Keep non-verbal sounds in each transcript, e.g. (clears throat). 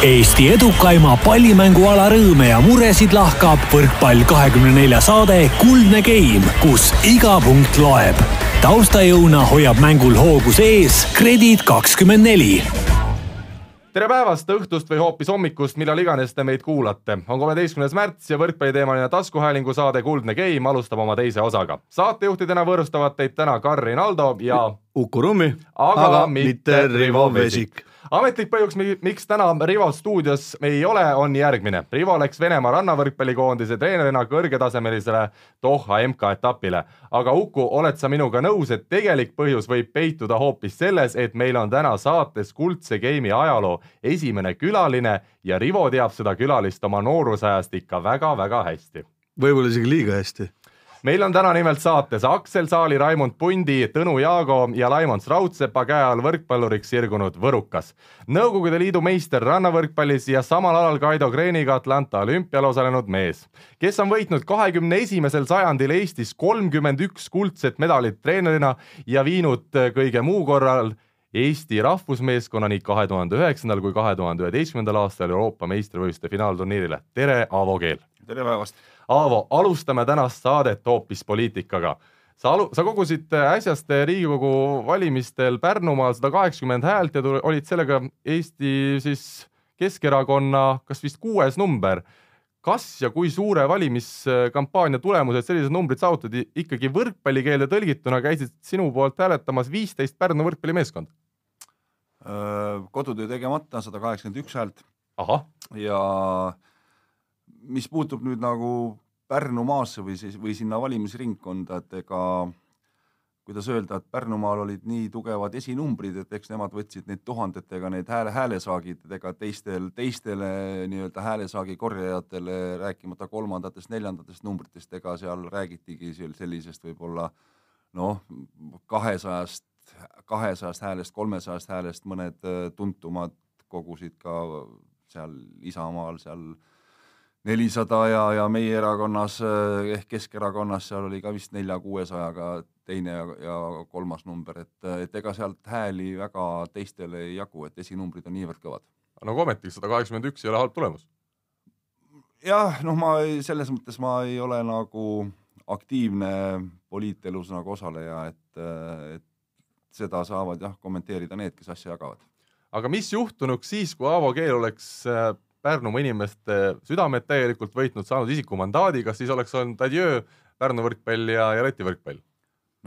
Eesti edukaima pallimänguala rõõme ja muresid lahkab võrkpall kahekümne nelja saade Kuldne Game, kus iga punkt loeb. taustajõuna hoiab mängul hoogus ees Kredit kakskümmend neli tere päevast, õhtust või hoopis hommikust, millal iganes te meid kuulate. on kolmeteistkümnes märts ja võrkpalliteemaline taskuhäälingu saade Kuldne Game alustab oma teise osaga. saatejuhtidena võõrustavad teid täna Karin Aldo ja Uku Rummi, aga mitte Rivo Vesik ametlik põhjus, miks täna Rival stuudios ei ole, on järgmine. Rivo läks Venemaa rannavõrkpallikoondise treenerina kõrgetasemelisele Doha MK-etapile, aga Uku, oled sa minuga nõus, et tegelik põhjus võib peituda hoopis selles, et meil on täna saates Kuldse Game'i ajaloo esimene külaline ja Rivo teab seda külalist oma noorusajast ikka väga-väga hästi. võib-olla isegi liiga hästi meil on täna nimelt saates Aksel Saali, Raimond Pundi, Tõnu Jaago ja Laimons Raudsepa käe all võrkpalluriks sirgunud võrukas. Nõukogude Liidu meister rannavõrkpallis ja samal alal Kaido Kreeniga Atlanta olümpial osalenud mees, kes on võitnud kahekümne esimesel sajandil Eestis kolmkümmend üks kuldset medalit treenerina ja viinud kõige muu korral Eesti rahvusmeeskonna nii kahe tuhande üheksandal kui kahe tuhande üheteistkümnendal aastal Euroopa meistrivõistluste finaalturniirile. tere, Aavo Keel! tere päevast! Aavo, alustame tänast saadet hoopis poliitikaga. sa alu-, sa kogusid äh, äsjaste äh, Riigikogu valimistel Pärnumaal sada kaheksakümmend häält ja tuli, olid sellega Eesti siis Keskerakonna, kas vist kuues number. kas ja kui suure valimiskampaania tulemused sellised numbrid saavutati, ikkagi võrkpallikeelde tõlgituna käisid sinu poolt hääletamas viisteist Pärnu võrkpallimeeskonda? kodutöö tegemata sada kaheksakümmend üks häält. ja äh, mis puutub nüüd nagu Pärnumaasse või siis, või sinna valimisringkonda, et ega kuidas öelda, et Pärnumaal olid nii tugevad esinumbrid, et eks nemad võtsid neid tuhandetega neid hääle, häälesaagid, et ega teistel, teistele nii-öelda häälesaagi korjajatele, rääkimata kolmandatest, neljandatest numbritest, ega seal räägitigi sellisest võib-olla noh, kahesajast, kahesajast häälest, kolmesajast häälest, mõned äh, tuntumad kogusid ka seal Isamaal seal nelisada ja, ja meie erakonnas ehk Keskerakonnas seal oli ka vist nelja-kuuesajaga teine ja, ja kolmas number, et, et ega sealt hääli väga teistele ei jagu, et esinumbrid on niivõrd kõvad. nagu ometi sada kaheksakümmend üks ei ole halb tulemus. jah, noh, ma ei, selles mõttes ma ei ole nagu aktiivne poliitelus nagu osaleja, et, et seda saavad jah kommenteerida need, kes asja jagavad. aga mis juhtunuks siis, kui Aavo Keel oleks äh, Pärnumaa inimeste südamed täielikult võitnud, saanud isiku mandaadi, kas siis oleks olnud adjöö Pärnu võrkpall ja, ja Läti võrkpall?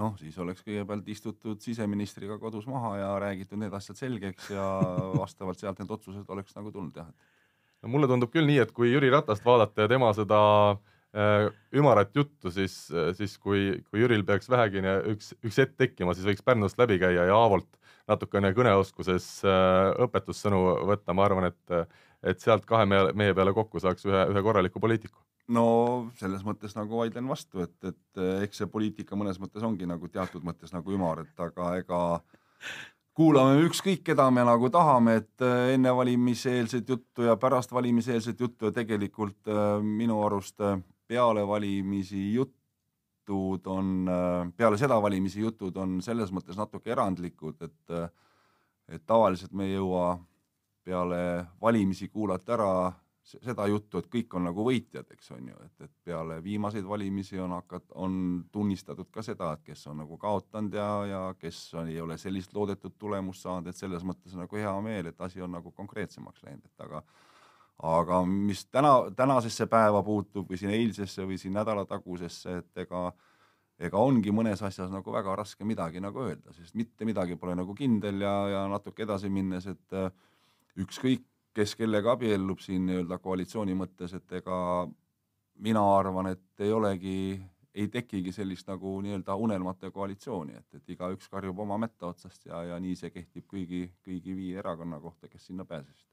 noh, siis oleks kõigepealt istutud siseministriga kodus maha ja räägitud need asjad selgeks ja (laughs) vastavalt sealt need otsused oleks nagu tulnud jah. no mulle tundub küll nii, et kui Jüri Ratast vaadata ja tema seda äh, ümarat juttu, siis, äh, siis kui, kui Jüril peaks vähegine üks, üks hetk tekkima, siis võiks Pärnust läbi käia ja Aavolt natukene kõneoskuses äh, õpetussõnu võtta, ma arvan, et et sealt kahe mehe, mehe peale kokku saaks ühe, ühe korraliku poliitiku? no selles mõttes nagu vaidlen vastu, et, et eh, eks see poliitika mõnes mõttes ongi nagu teatud mõttes nagu ümar, et aga ega kuulame ükskõik keda me nagu tahame, et eh, enne valimiseelset juttu ja pärast valimiseelset juttu ja tegelikult eh, minu arust peale valimisi jutud on, peale seda valimisi jutud on selles mõttes natuke erandlikud, et et tavaliselt me ei jõua peale valimisi kuulati ära seda juttu, et kõik on nagu võitjad, eks on ju, et, et peale viimaseid valimisi on hakat-, on tunnistatud ka seda, et kes on nagu kaotanud ja, ja kes on, ei ole sellist loodetud tulemust saanud, et selles mõttes nagu hea meel, et asi on nagu konkreetsemaks läinud, et aga aga mis täna, tänasesse päeva puutub või siin eilsesse või siin nädalatagusesse, et ega ega ongi mõnes asjas nagu väga raske midagi nagu öelda, sest mitte midagi pole nagu kindel ja, ja natuke edasi minnes, et äh, ükskõik, kes kellega abiellub siin nii-öelda koalitsiooni mõttes, et ega mina arvan, et ei olegi, ei tekigi sellist nagu nii-öelda unelmate koalitsiooni, et, et igaüks karjub oma mätta otsast ja, ja nii see kehtib kõigi, kõigi viie erakonna kohta, kes sinna pääsesid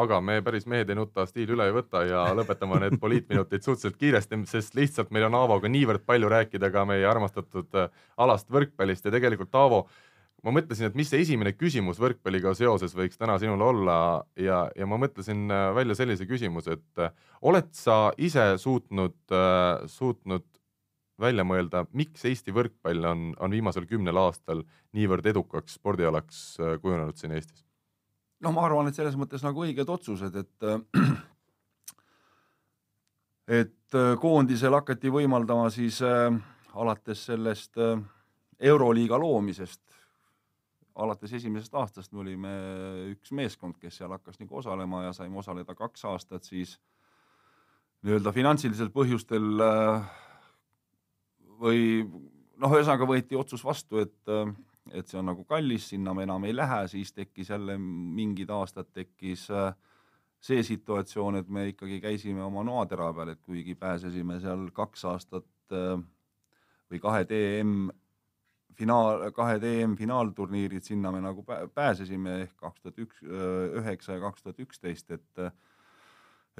aga me päris mehed ei nuta stiili üle ei võta ja lõpetame need poliitminutid suhteliselt kiiresti, sest lihtsalt meil on Aavoga niivõrd palju rääkida ka meie armastatud äh, alast võrkpallist ja tegelikult Aavo äh, ma mõtlesin, et mis see esimene küsimus võrkpalliga seoses võiks täna sinul olla ja, ja ma mõtlesin äh, välja sellise küsimuse, et äh, oled sa ise suutnud, äh, suutnud välja mõelda, miks Eesti võrkpall on, on viimasel kümnel aastal niivõrd edukaks spordialaks kujunenud siin Eestis? no ma arvan, et selles mõttes nagu õiged otsused, et (clears throat) et koondisel hakati võimaldama siis äh, alates sellest äh, euroliiga loomisest alates esimesest aastast me olime üks meeskond, kes seal hakkas nagu osalema ja saime osaleda kaks aastat, siis nii-öelda finantsilisel põhjustel äh, või noh, ühesõnaga võeti otsus vastu, et, äh, et see on nagu kallis, sinna me enam ei lähe, siis tekkis jälle mingid aastad tekkis äh, see situatsioon, et me ikkagi käisime oma noatera peal, et kuigi pääsesime seal kaks aastat või kahe DM finaal, kahed EM-finaalturniirid, sinna me nagu pääsesime ehk kaks tuhat üks, üheksa ja kaks tuhat üksteist, et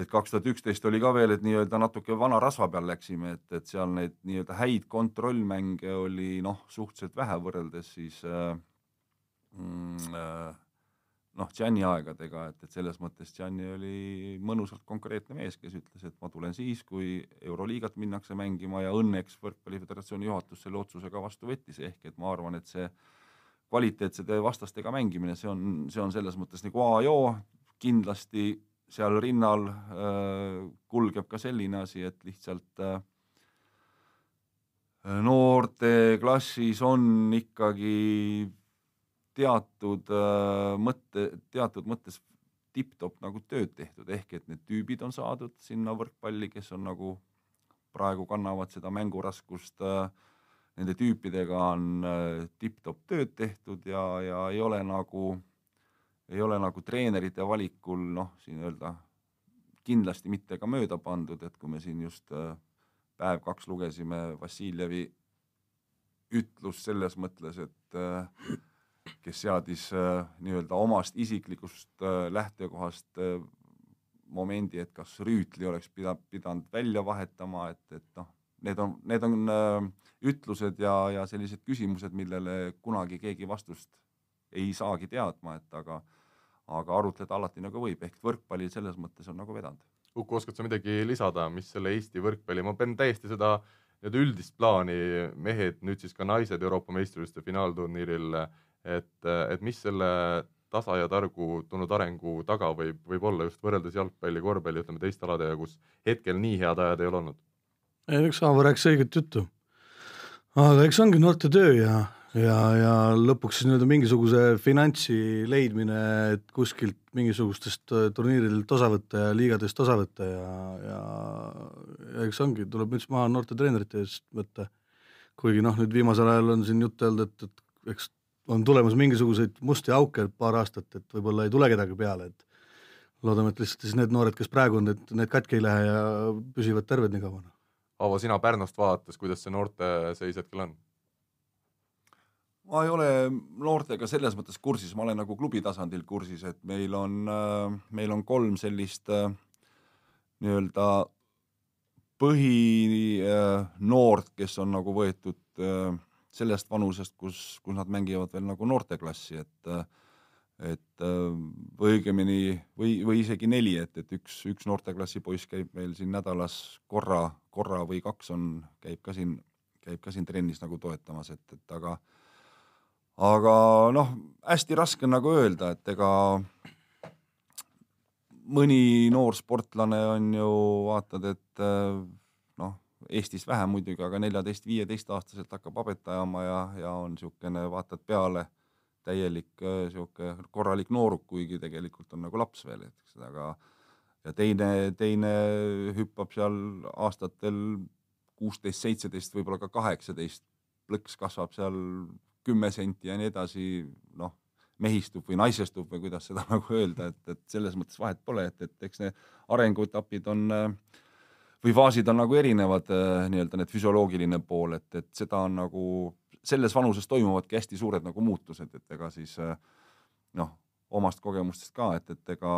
et kaks tuhat üksteist oli ka veel, et nii-öelda natuke vana rasva peal läksime, et, et seal neid nii-öelda häid kontrollmänge oli noh, suhteliselt vähe võrreldes siis äh, mm, äh, noh, Džani aegadega, et, et selles mõttes Džani oli mõnusalt konkreetne mees, kes ütles, et ma tulen siis, kui Euroliigat minnakse mängima ja õnneks Võrkpalli Föderatsiooni juhatus selle otsuse ka vastu võttis, ehk et ma arvan, et see kvaliteetsete vastastega mängimine, see on, see on selles mõttes nagu A ja O, kindlasti seal rinnal äh, kulgeb ka selline asi, et lihtsalt äh, noorteklassis on ikkagi teatud äh, mõtte, teatud mõttes tipp-topp nagu tööd tehtud, ehk et need tüübid on saadud sinna võrkpalli, kes on nagu praegu kannavad seda mänguraskust. Äh, nende tüüpidega on äh, tipp-topp tööd tehtud ja, ja ei ole nagu, ei ole nagu treenerite valikul noh, siin öelda kindlasti mitte ka mööda pandud, et kui me siin just päev-kaks lugesime Vassiljevi ütlust selles mõttes, et äh, kes seadis äh, nii-öelda omast isiklikust äh, lähtekohast äh, momendi, et kas rüütli oleks pida-, pidanud välja vahetama, et, et noh, need on, need on ütlused ja, ja sellised küsimused, millele kunagi keegi vastust ei saagi teadma, et aga, aga arutleda alati nagu võib, ehk võrkpalli selles mõttes on nagu vedanud. Uku, oskad sa midagi lisada, mis selle Eesti võrkpalli, ma pean täiesti seda nii-öelda üldist plaani, mehed, nüüd siis ka naised Euroopa meistrivõistluste finaalturniiril et, äh, et mis selle tasa ja targu tulnud arengu taga võib, võib olla just võrreldes jalgpalli, korvpalli, ütleme teiste aladega, kus hetkel nii head ajad ei ole olnud? ei, eks Aavo rääkis õiget juttu. aga eks ongi noorte töö ja, ja, ja lõpuks siis nii-öelda mingisuguse finantsi leidmine, et kuskilt mingisugustest äh, turniiridelt osa võtta ja liigadest osa võtta ja, ja, ja eks ongi, tuleb müts maha noorte treenerite eest võtta. kuigi noh, nüüd viimasel ajal on siin juttu olnud, et, et eks on tulemas mingisuguseid musti auke paar aastat, et võib-olla ei tule kedagi peale, et loodame, et lihtsalt siis need noored, kes praegu on, et need katki ei lähe ja püsivad terved nii kaua. Aavo, noh. sina Pärnust vaadates, kuidas see noorte seis hetkel on? ma ei ole noortega selles mõttes kursis, ma olen nagu klubi tasandil kursis, et meil on, äh, meil on kolm sellist äh, nii-öelda põhinoort, äh, kes on nagu võetud äh, sellest vanusest, kus, kus nad mängivad veel nagu noorteklassi, et et või õigemini või, või isegi neli, et, et üks, üks noorteklassi poiss käib meil siin nädalas korra, korra või kaks on, käib ka siin, käib ka siin trennis nagu toetamas, et, et aga aga noh, hästi raske on nagu öelda, et ega mõni noor sportlane on ju, vaatad, et Eestis vähem muidugi, aga neljateist-viieteistaastaselt hakkab habetama ja, ja on niisugune, vaatad peale, täielik äh, niisugune korralik nooruk, kuigi tegelikult on nagu laps veel, eks, aga ja teine, teine hüppab seal aastatel kuusteist, seitseteist, võib-olla ka kaheksateist, plõks kasvab seal kümme senti ja nii edasi, noh, mehistub või naisestub või kuidas seda (laughs) nagu öelda, et, et selles mõttes vahet pole, et, et eks need arenguetapid on äh, või faasid on nagu erinevad äh, nii-öelda need füsioloogiline pool, et, et seda on nagu selles vanuses toimuvadki hästi suured nagu muutused, et ega siis äh, noh, omast kogemustest ka, et, et ega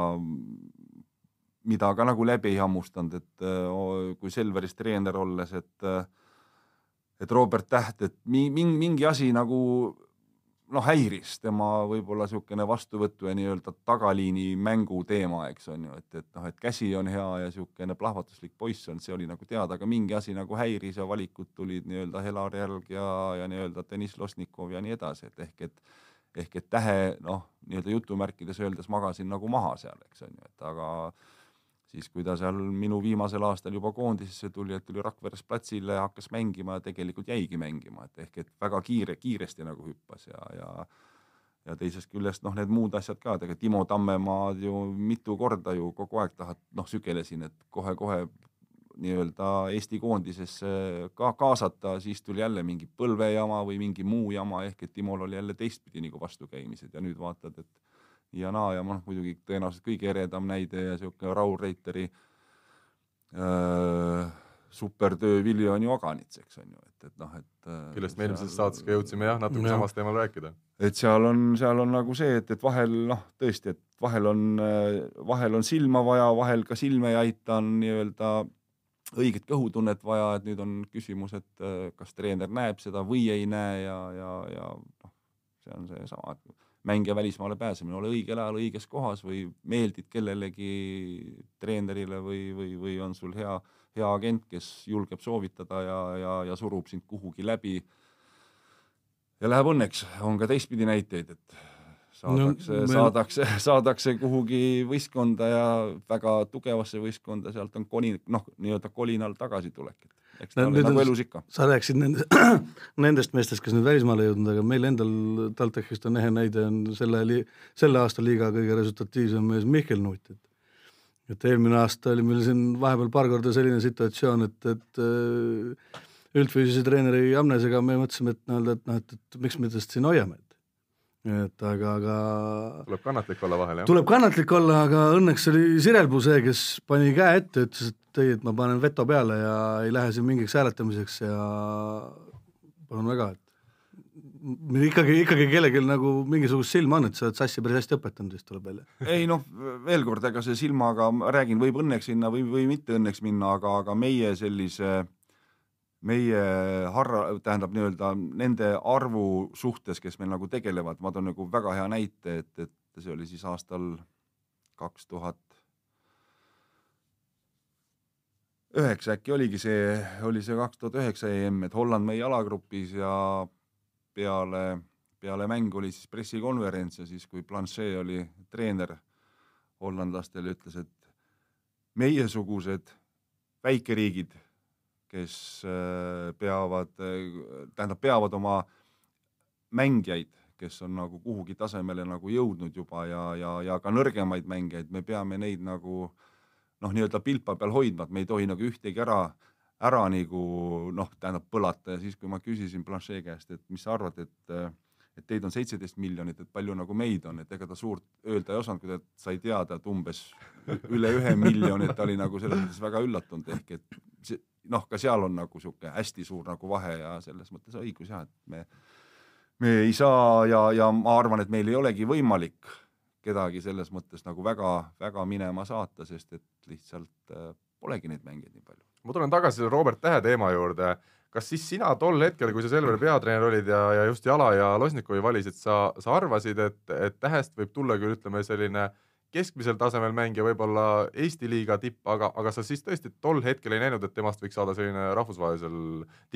mida ka nagu läbi ei hammustanud, et äh, kui Selveris treener olles, et et Robert Täht, et mingi, mingi asi nagu noh, häiris tema võib-olla niisugune vastuvõtu ja nii-öelda tagaliini mängu teema, eks on ju, et, et noh, et käsi on hea ja niisugune plahvatuslik poiss on, see oli nagu teada, aga mingi asi nagu häiris ja valikud tulid nii-öelda Helar Jälg ja, ja nii-öelda Deniss Losnikov ja nii edasi, et ehk et ehk et tähe noh, nii-öelda jutumärkides öeldes magasin nagu maha seal, eks on ju, et aga siis kui ta seal minu viimasel aastal juba koondisesse tuli, et tuli Rakveres platsile, hakkas mängima ja tegelikult jäigi mängima, et ehk et väga kiire, kiiresti nagu hüppas ja, ja ja teisest küljest noh, need muud asjad ka, tegelikult Timo Tammemaad ju mitu korda ju kogu aeg tahad, noh, sükelesin, et kohe-kohe nii-öelda Eesti koondisesse ka kaasata, siis tuli jälle mingi põlvejama või mingi muu jama, ehk et Timol oli jälle teistpidi nagu vastukäimised ja nüüd vaatad, et Jana ja noh, muidugi tõenäoliselt kõige eredam näide ja sihuke Raul Reiteri öö, äh, supertöö vili on ju Oganits, eks on ju, et, et noh, et. Äh, kellest me eelmises saates ka jõudsime jah, natuke no. samas teemal rääkida. et seal on, seal on nagu see, et, et vahel noh, tõesti, et vahel on, äh, vahel on silma vaja, vahel ka silme ei aita, on nii-öelda õiget kõhutunnet vaja, et nüüd on küsimus, et kas treener näeb seda või ei näe ja, ja, ja noh, see on seesama, et mängija välismaale pääsemine, ole õigel ajal õiges kohas või meeldid kellelegi treenerile või, või, või on sul hea, hea agent, kes julgeb soovitada ja, ja, ja surub sind kuhugi läbi. ja läheb õnneks, on ka teistpidi näiteid, et saadakse no,, meil... saadakse, saadakse kuhugi võistkonda ja väga tugevasse võistkonda, sealt on koni, noh, nii-öelda kolinal tagasitulek eks ta oli nagu elus ikka. sa rääkisid nende, (clears throat) nendest meestest, kes nüüd välismaale jõudnud, aga meil endal TalTechist on ehe näide, on selle, selle aasta liiga kõige resultatiivsem mees Mihkel Nutt, et et eelmine aasta oli meil siin vahepeal paar korda selline situatsioon, et, et äh, üldfüüsilise treeneri Jamnesega me mõtlesime, et nii-öelda, et noh, et, et, et miks me tast siin hoiame, et et aga, aga tuleb kannatlik olla vahel, jah? tuleb kannatlik olla, aga õnneks oli Sirelpuu see, kes pani käe ette, ütles, et tõi, et ma panen veto peale ja ei lähe siin mingiks hääletamiseks ja palun väga, et ikkagi, ikkagi kellelgi nagu mingisugust silma on, et sa oled sassi päris hästi õpetanud, siis tuleb välja. ei noh, veel kord, ega see silmaga, ma räägin, võib õnneks sinna või, või mitte õnneks minna, aga, aga meie sellise meie harra, tähendab nii-öelda nende arvu suhtes, kes meil nagu tegelevad, ma toon nagu väga hea näite, et, et see oli siis aastal kaks tuhat üheksa äkki oligi see, oli see kaks tuhat üheksa EM, et Holland meie alagrupis ja peale, peale mängu oli siis pressikonverents ja siis, kui Blanchet oli treener hollandlastele, ütles, et meiesugused väikeriigid, kes äh, peavad, tähendab, peavad oma mängijaid, kes on nagu kuhugi tasemele nagu jõudnud juba ja, ja, ja ka nõrgemaid mängijaid, me peame neid nagu äh, noh, nii-öelda pilpa peal hoidma, et me ei tohi nagu ühtegi ära, ära nagu noh, tähendab põlata ja siis, kui ma küsisin Blanchet käest, et mis sa arvad, et et teid on seitseteist miljonit, et palju nagu meid on, et ega ta suurt öelda ei osanud, kui ta sai teada, et umbes üle ühe miljoni, et ta oli nagu selles mõttes väga üllatunud ehk et see, noh, ka seal on nagu sihuke hästi suur nagu vahe ja selles mõttes õigus jah, et me, me ei saa ja, ja ma arvan, et meil ei olegi võimalik kedagi selles mõttes nagu väga-väga minema saata, sest et lihtsalt äh, polegi neid mängijaid nii palju. ma tulen tagasi Robert Tähe teema juurde. kas siis sina tol hetkel, kui sa Selveri peatreener olid ja, ja just Jala ja Losnikovi valisid, sa, sa arvasid, et, et Tähest võib tulla küll, ütleme selline keskmisel tasemel mängija, võib-olla Eesti liiga tipp, aga, aga sa siis tõesti tol hetkel ei näinud, et temast võiks saada selline rahvusvahelisel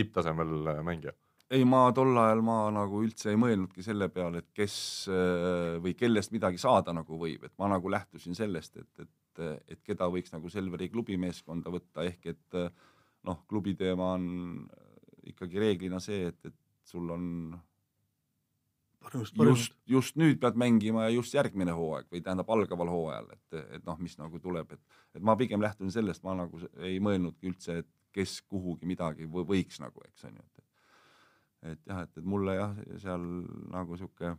tipptasemel äh, mängija? ei, ma tol ajal ma nagu üldse ei mõelnudki selle peale, et kes äh, või kellest midagi saada nagu võib, et ma nagu lähtusin sellest, et, et et, et keda võiks nagu Selveri klubi meeskonda võtta, ehk et noh, klubi teema on äh, ikkagi reeglina see, et, et sul on Paremast, paremast. just, just nüüd pead mängima ja just järgmine hooaeg või tähendab algaval hooajal, et, et noh, mis nagu tuleb, et, et ma pigem lähtun sellest, ma nagu ei mõelnudki üldse, et kes kuhugi midagi või võiks nagu, eks on ju, et, et et jah, et, et mulle jah, seal nagu sihuke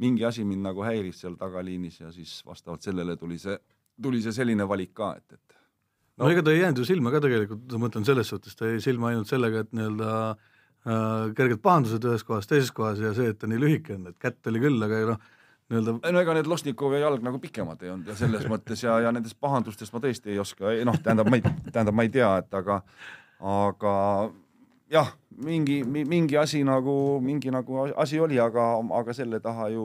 mingi asi mind nagu häiris seal tagaliinis ja siis vastavalt sellele tuli see tuli see selline valik ka, et, et no. no ega ta ei jäänud ju silma ka tegelikult, ma mõtlen selles suhtes, ta jäi silma ainult sellega, et nii-öelda äh, kerged pahandused ühes kohas, teises kohas ja see, et ta nii lühike on, et kätt oli küll, aga noh, nii-öelda no ega need Losnikovi jalg nagu pikemad ei olnud ja selles mõttes ja, ja nendest pahandustest ma tõesti ei oska, noh, tähendab, ma ei, tähendab, ma ei tea, et aga, aga jah, mingi, mingi asi nagu, mingi nagu asi oli, aga, aga selle taha ju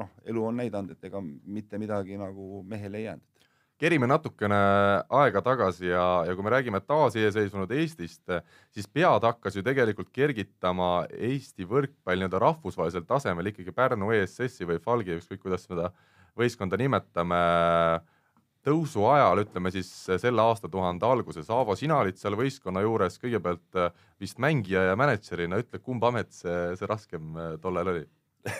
noh, elu on näidanud, et ega mitte midagi nagu mehele ei jäänud kerime natukene aega tagasi ja, ja kui me räägime taasiseseisvunud Eestist, siis pead hakkas ju tegelikult kergitama Eesti võrkpall nii-öelda rahvusvahelisel tasemel ikkagi Pärnu ESS-i või Falgi, ükskõik kuidas seda võistkonda nimetame. tõusu ajal, ütleme siis selle aastatuhande alguses, Aavo, sina olid seal võistkonna juures kõigepealt vist mängija ja mänedžerina, ütle, kumb amet see, see raskem eh, tollal oli?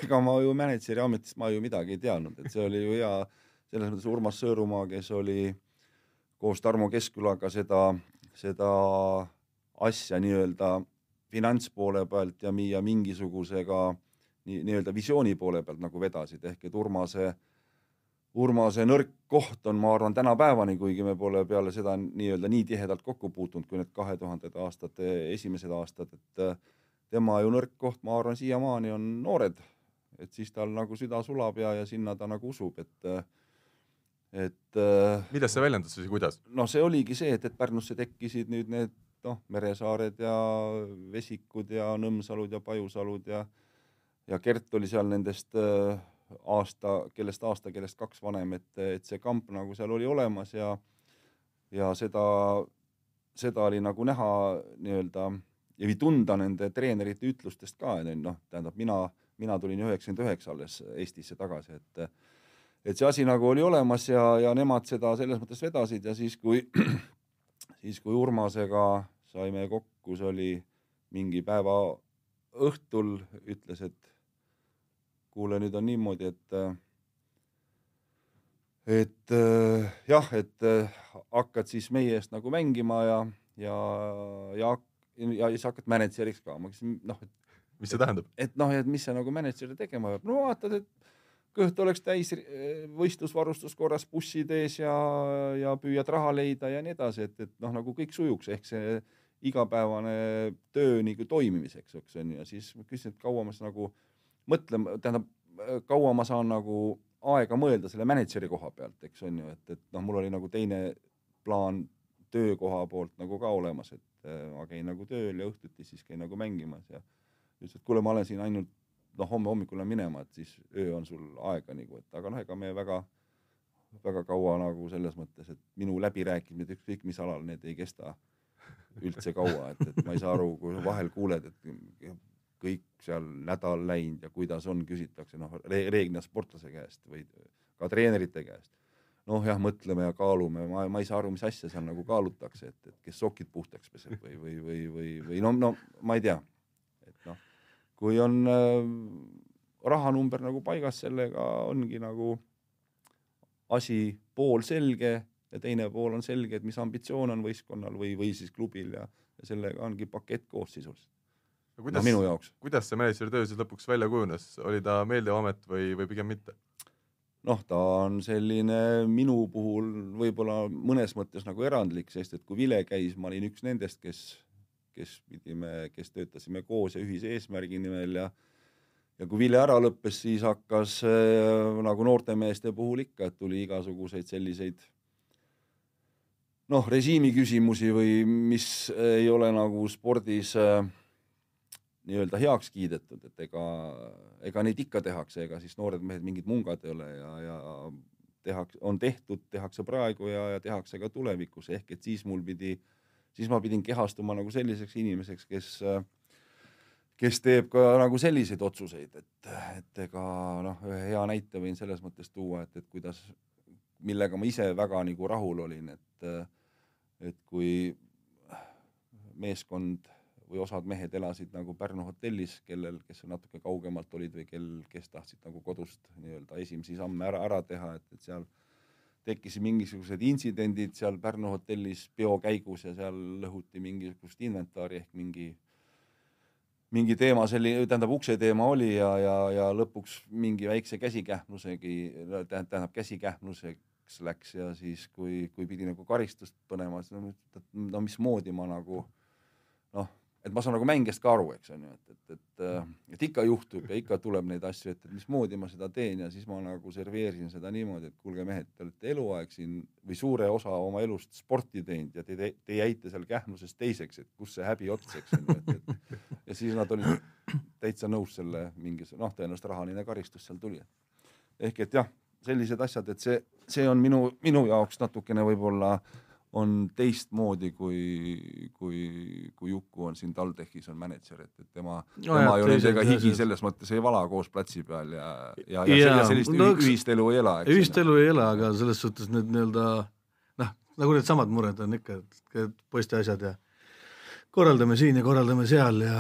ega ma ju mänedžeri ametist ma ju midagi ei teadnud, et see oli ju hea selles mõttes Urmas Sõõrumaa, kes oli koos Tarmo Keskkülaga seda, seda asja nii-öelda finantspoole pealt ja Miia mingisuguse ka nii, nii-öelda visiooni poole pealt nagu vedasid, ehk et Urmase, Urmase nõrk koht on, ma arvan, tänapäevani, kuigi me pole peale seda nii-öelda nii tihedalt kokku puutunud, kui need kahe tuhandete aastate esimesed aastad, et äh, tema ju nõrk koht, ma arvan, siiamaani on noored, et siis tal nagu süda sulab ja, ja sinna ta nagu usub, et äh, et äh,. milles see väljendus siis, kuidas? noh, see oligi see, et, et Pärnusse tekkisid nüüd need noh, Meresaared ja Vesikud ja Nõmsalud ja Pajusalud ja ja Kert oli seal nendest äh, aasta, kellest aasta, kellest kaks vanem, et, et see kamp nagu seal oli olemas ja ja seda, seda oli nagu näha nii-öelda või tunda nende treenerite ütlustest ka, noh, tähendab mina, mina tulin üheksakümmend üheksa alles Eestisse tagasi, et et see asi nagu oli olemas ja, ja nemad seda selles mõttes vedasid ja siis, kui, (clears throat) siis kui Urmasega saime kokku, see oli mingi päeva õhtul, ütles, et kuule, nüüd on niimoodi, et et jah, et hakkad siis meie eest nagu mängima ja, ja, ja, ja siis hakkad mänedžeriks ka, ma küsin, noh, et mis see tähendab? et noh, et mis sa nagu mänedžeri tegema peab, no vaatad, et kõht oleks täis äh, võistlusvarustus korras bussid ees ja, ja püüad raha leida ja nii edasi, et, et noh, nagu kõik sujuks, ehk see igapäevane töö nagu toimimiseks, eks on ju, ja siis küsin, et kaua ma siis nagu mõtlen, tähendab, kaua ma saan nagu aega mõelda selle mänedžeri koha pealt, eks on ju, et, et noh, mul oli nagu teine plaan töökoha poolt nagu ka olemas, et äh, ma käin nagu tööl ja õhtuti siis käin nagu mängimas ja ütles, et kuule, ma olen siin ainult noh, homme hommikul on minema, et siis öö on sul aega nagu, et aga noh, ega me väga, väga kaua nagu selles mõttes, et minu läbirääkimised ükskõik mis alal, need ei kesta üldse kaua, et, et ma ei saa aru, kui vahel kuuled, et kõik seal nädal läinud ja kuidas on, küsitakse noh re, reeglina sportlase käest või ka treenerite käest. noh jah, mõtleme ja kaalume, ma, ma ei saa aru, mis asja seal nagu kaalutakse, et, et kes sokid puhtaks peseb või, või, või, või, või no, no ma ei tea kui on äh, rahanumber nagu paigas, sellega ongi nagu asi pool selge ja teine pool on selge, et mis ambitsioon on võistkonnal või, või siis klubil ja, ja sellega ongi pakett koos sisuliselt. Kuidas, no minu jaoks. kuidas see mänedžeri töö siis lõpuks välja kujunes, oli ta meeldiv amet või, või pigem mitte? noh, ta on selline minu puhul võib-olla mõnes mõttes nagu erandlik, sest et kui Vile käis, ma olin üks nendest, kes kes pidime, kes töötasime koos ja ühise eesmärgi nimel ja ja kui vile ära lõppes, siis hakkas äh, nagu noorte meeste puhul ikka, et tuli igasuguseid selliseid noh, režiimi küsimusi või mis ei ole nagu spordis äh, nii-öelda heaks kiidetud, et ega, ega neid ikka tehakse, ega siis noored mehed mingid mungad ei ole ja, ja tehakse, on tehtud, tehakse praegu ja, ja tehakse ka tulevikus, ehk et siis mul pidi äh, siis ma pidin kehastuma nagu selliseks inimeseks, kes, kes teeb ka nagu selliseid otsuseid, et, et ega noh, ühe hea näite võin selles mõttes tuua, et, et kuidas, millega ma ise väga nagu rahul olin, et, et kui meeskond või osad mehed elasid nagu Pärnu hotellis, kellel, kes natuke kaugemalt olid või kel, kes tahtsid nagu kodust nii-öelda esimesi samme ära, ära teha, et, et seal tekkisid mingisugused intsidendid seal Pärnu hotellis peo käigus ja seal lõhuti mingisugust inventaari ehk mingi, mingi teema selline, tähendab ukse teema oli ja, ja, ja lõpuks mingi väikse käsikähmlusegi, tähendab käsikähmluseks läks ja siis, kui, kui pidi nagu karistust põnema, siis no, no mismoodi ma nagu noh et ma saan nagu mängijast ka aru, eks on ju, et, et, et, et äh, mhm. ikka juhtub ja ikka tuleb neid asju, et, et mismoodi ma seda teen ja siis ma nagu serveerin seda niimoodi, et kuulge mehed, te olete eluaeg siin või suure osa oma elust sporti teinud ja te, te, te jäite seal Kähmuses teiseks, et kus see häbi ots, eks on ju, et, et (laughs) ja siis nad olid täitsa nõus selle mingis, noh, tõenäoliselt rahaline karistus seal tuli. ehk et jah, sellised asjad, et see, see on minu, minu jaoks natukene võib-olla äh, on teistmoodi kui, kui, kui Juku on siin TalTechis on mänedžer, et, et tema no, tema ei ole ega higi selles mõttes ei vala koos platsi peal ja, ja, ja, ja, ja sellist no, ühist elu ei ela. ühist elu ei ela, aga selles suhtes need nii-öelda noh, nagu needsamad mured on ikka, et poiste asjad ja korraldame siin ja korraldame seal ja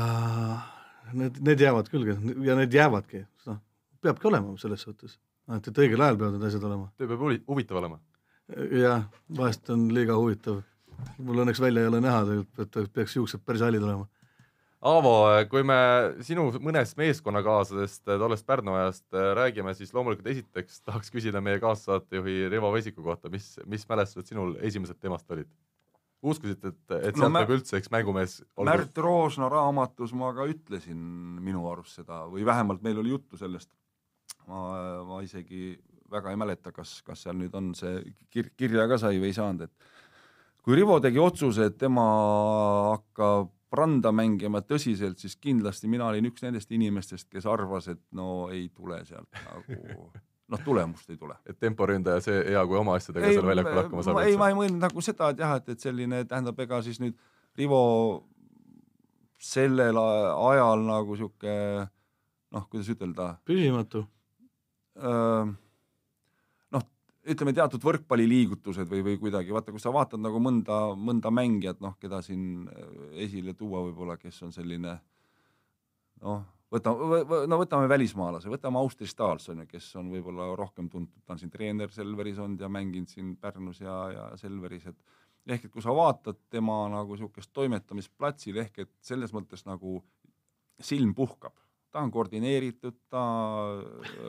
need, need jäävad külge ja need jäävadki, noh, peabki olema selles suhtes, noh, et, et õigel ajal peavad need asjad olema. töö peab huvitav olema jah, vahest on liiga huvitav. mul õnneks välja ei ole näha tegelikult, et peaks juuksed päris hallid olema. Aavo, kui me sinu mõnest meeskonnakaaslasest tollest Pärnu ajast räägime, siis loomulikult esiteks tahaks küsida meie kaassaatejuhi Rivo Vesiku kohta, mis, mis mälestused sinul esimesed temast olid? uskusid, et, et sealt no, nagu üldse üks mängumees olgu. Märt Roosna raamatus ma ka ütlesin minu arust seda või vähemalt meil oli juttu sellest. ma, ma isegi väga ei mäleta, kas, kas seal nüüd on see kir kirja ka sai või ei saanud, et kui Rivo tegi otsuse, et tema hakkab randa mängima tõsiselt, siis kindlasti mina olin üks nendest inimestest, kes arvas, et no ei tule sealt nagu noh, tulemust ei tule. et temporündaja, see hea, kui oma asjadega ei, seal väljakul hakkama saab. ei, ma ei mõelnud nagu seda, et jah, et, et selline tähendab, ega siis nüüd Rivo sellel ajal nagu sihuke noh, kuidas ütelda. püsimatu ütleme teatud võrkpalliliigutused või, või kuidagi vaata, kui sa vaatad nagu mõnda, mõnda mängijat, noh, keda siin äh, esile tuua võib-olla, kes on selline noh, võtame, no võtame välismaalase, võtame Austri Stalsoni, kes on võib-olla rohkem tuntud, ta on siin treener Selveris olnud ja mänginud siin Pärnus ja, ja Selveris, et ehk et kui sa vaatad tema nagu niisugust toimetamist platsil, ehk et selles mõttes nagu silm puhkab, ta on koordineeritud, ta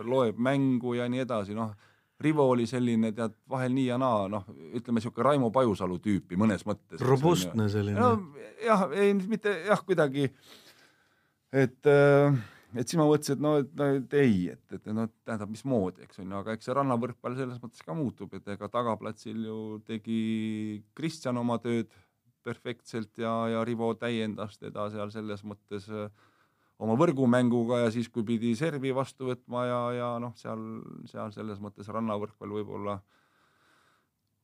loeb mängu ja nii edasi, noh Rivo oli selline tead vahel nii ja naa, noh, ütleme sihuke Raimo Pajusalu tüüpi mõnes mõttes. robustne selline. no jah, ei mitte jah, kuidagi. et, äh, et siis ma mõtlesin, et no, et no et ei, et, et no tähendab, mismoodi, eks on ju, aga eks see rannavõrkpall selles mõttes ka muutub, et ega tagaplatsil ju tegi Kristjan oma tööd perfektselt ja, ja Rivo täiendas teda seal selles mõttes äh, oma võrgumänguga ja siis, kui pidi servi vastu võtma ja, ja noh, seal, seal selles mõttes rannavõrkpall võib-olla,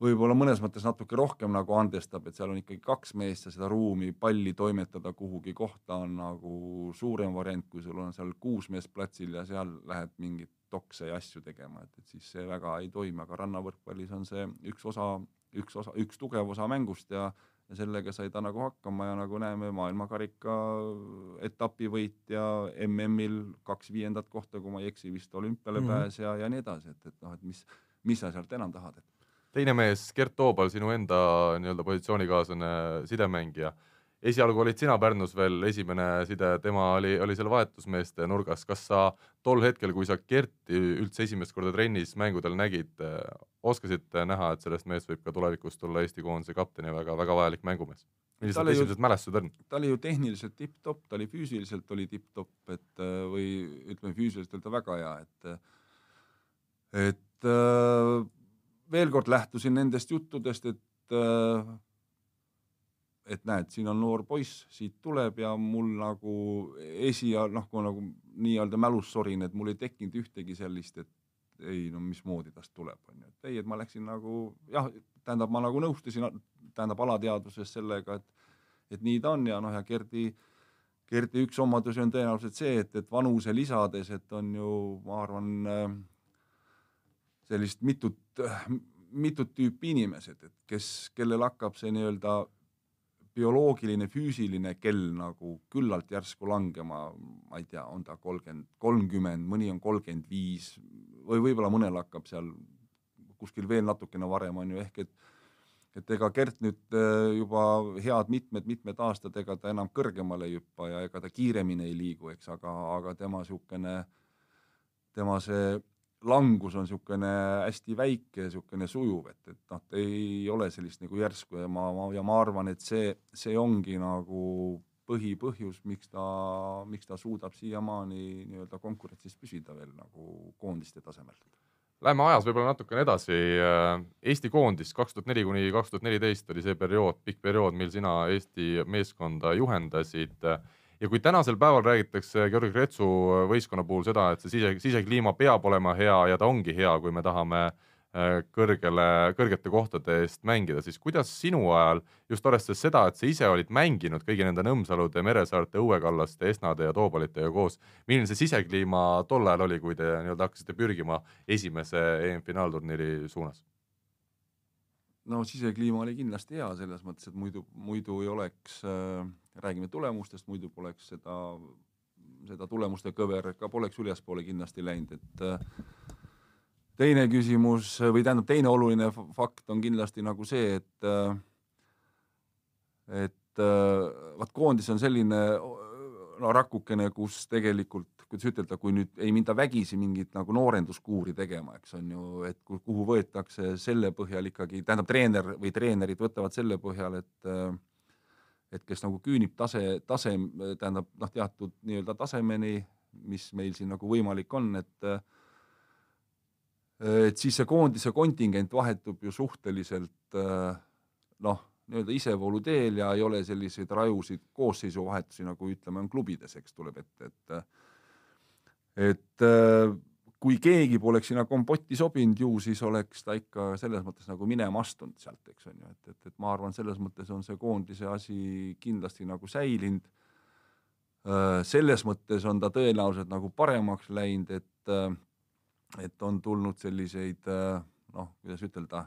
võib-olla mõnes mõttes natuke rohkem nagu andestab, et seal on ikkagi kaks meest ja seda ruumi palli toimetada kuhugi kohta on nagu suurem variant, kui sul on seal kuus meest platsil ja seal lähed mingit dokse ja asju tegema, et, et siis see väga ei toimi, aga rannavõrkpallis on see üks osa, üks osa, üks tugev osa mängust ja ja sellega sai ta nagu hakkama ja nagu näeme, maailmakarika etapivõitja MM-il kaks viiendat kohta, kui ma ei eksi, vist olümpiale mm -hmm. pääs ja, ja nii edasi, et, et noh, et mis, mis sa sealt enam tahad, et. teine mees, Gert Toobal, sinu enda nii-öelda positsioonikaaslane sidemängija esialgu olid sina Pärnus veel esimene side, tema oli, oli seal vahetusmeeste nurgas, kas sa tol hetkel, kui sa Kerti üldse esimest korda trennis mängudel nägid, eh, oskasid näha, et sellest mehest võib ka tulevikus tulla Eesti koondise kapteni väga, väga vajalik mängumees? millised esimesed mälestused on? ta oli ju tehniliselt tipp-topp, ta oli füüsiliselt oli tipp-topp, et eh, või ütleme, füüsiliselt oli ta väga hea, et et eh, veel kord lähtusin nendest juttudest, et et näed, siin on noor poiss, siit tuleb ja mul nagu esi ja noh, kui nagu nii-öelda mälus sorin, et mul ei tekkinud ühtegi sellist, et ei no mismoodi tast tuleb, on ju, et ei, et ma läksin nagu jah, tähendab, ma nagu nõustusin, tähendab alateadvuses sellega, et, et nii ta on ja noh, ja Gerdi, Gerdi üks omadusi on tõenäoliselt see, et, et vanuse lisades, et on ju, ma arvan, sellist mitut, mitut tüüpi inimesed, et kes, kellel hakkab see nii-öelda bioloogiline, füüsiline kell nagu küllalt järsku langema, ma ei tea, on ta kolmkümmend, kolmkümmend, mõni on kolmkümmend viis või võib-olla mõnel hakkab seal kuskil veel natukene varem on ju ehk et et ega Gert nüüd äh, juba head mitmed-mitmed aastad, ega ta enam kõrgemale ei hüppa ja ega ta kiiremini ei liigu, eks, aga, aga tema niisugune, tema see langus on niisugune hästi väike, niisugune sujuv, et, et noh, ei ole sellist nagu järsku ja ma, ma ja ma arvan, et see, see ongi nagu põhipõhjus, miks ta, miks ta suudab siiamaani nii-öelda konkurentsis püsida veel nagu koondiste tasemel. Läheme ajas võib-olla natukene edasi. Eesti koondis kaks tuhat neli kuni kaks tuhat neliteist oli see periood, pikk periood, mil sina Eesti meeskonda juhendasid ja kui tänasel päeval räägitakse Georgi Kretsu äh, võistkonna puhul seda, et see sise, sisekliima peab olema hea ja ta ongi hea, kui me tahame äh, kõrgele, kõrgete kohtade eest mängida, siis kuidas sinu ajal, just arvestades seda, et sa ise olid mänginud kõigi nende Nõmsalude, Meresaarte, Õuekallaste, Esnade ja Toobalitega koos, milline see sisekliima tol ajal oli, kui te nii-öelda hakkasite pürgima esimese EM-finaalturniiri suunas? no sisekliima oli kindlasti hea selles mõttes, et muidu, muidu ei oleks äh,, räägime tulemustest, muidu poleks seda, seda tulemuste kõver ka poleks ülespoole kindlasti läinud, et äh, teine küsimus või tähendab, teine oluline fakt on kindlasti nagu see, et äh, et äh, vaat koondis on selline no rakukene, kus tegelikult kuidas ütelda, kui nüüd ei minda vägisi mingit nagu noorenduskuuri tegema, eks on ju, et kuhu võetakse selle põhjal ikkagi, tähendab treener või treenerid võtavad selle põhjal, et äh, et kes nagu küünib tase, tase, äh, tähendab noh, teatud nii-öelda tasemeni, mis meil siin nagu võimalik on, et äh, et siis see koondise kontingent vahetub ju suhteliselt noh, nii-öelda isevoolu teel ja ei ole selliseid rajusid koosseisuvahetusi, nagu ütleme, on klubides, eks tuleb ette, et et äh, kui keegi poleks sinna kompotti sobinud ju, siis oleks ta ikka selles mõttes nagu minema astunud sealt, eks on ju, et, et, et ma arvan, selles mõttes on see koondise asi kindlasti nagu säilinud. Äh, selles mõttes on ta tõenäoliselt nagu paremaks läinud, et, äh, et on tulnud selliseid noh, kuidas ütelda,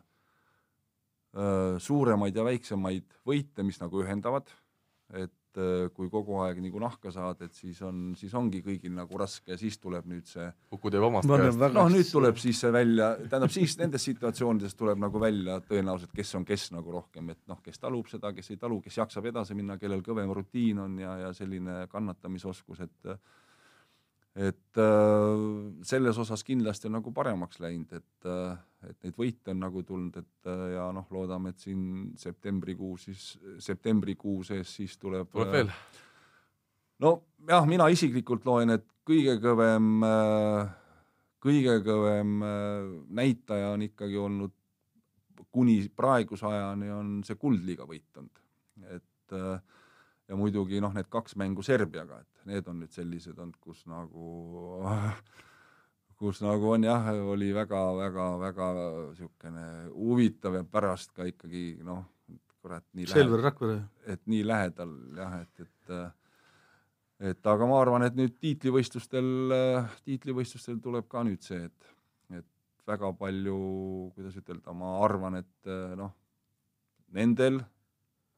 suuremaid ja väiksemaid võite, mis nagu ühendavad, et et äh, kui kogu aeg nagu nahka saad, et siis on, siis ongi kõigil nagu raske, siis tuleb nüüd see. kukud jääb omast käest. noh, nüüd tuleb siis see välja, tähendab siis nendes situatsioonides tuleb nagu välja tõenäoliselt, kes on kes nagu rohkem, et noh, kes talub seda, kes ei talu, kes jaksab edasi minna, kellel kõvem rutiin on ja, ja selline kannatamisoskus, et et äh, selles osas kindlasti on nagu paremaks läinud, et äh,, et neid võite on nagu tulnud, et äh, ja noh, loodame, et siin septembrikuu siis, septembrikuu sees siis tuleb. tuleb äh, veel? nojah, mina isiklikult loen, et kõige kõvem, äh, kõige kõvem äh, näitaja on ikkagi olnud kuni praeguse ajani on see kuldliiga võit olnud, et äh, ja muidugi noh, need kaks mängu Serbiaga, et need on nüüd sellised olnud, kus nagu kus nagu on jah, oli väga-väga-väga niisugune huvitav ja pärast ka ikkagi noh, kurat nii Selver Rakvere. et nii lähedal jah, et, et et aga ma arvan, et nüüd tiitlivõistlustel, tiitlivõistlustel tuleb ka nüüd see, et, et väga palju, kuidas ütelda, ma arvan, et noh, nendel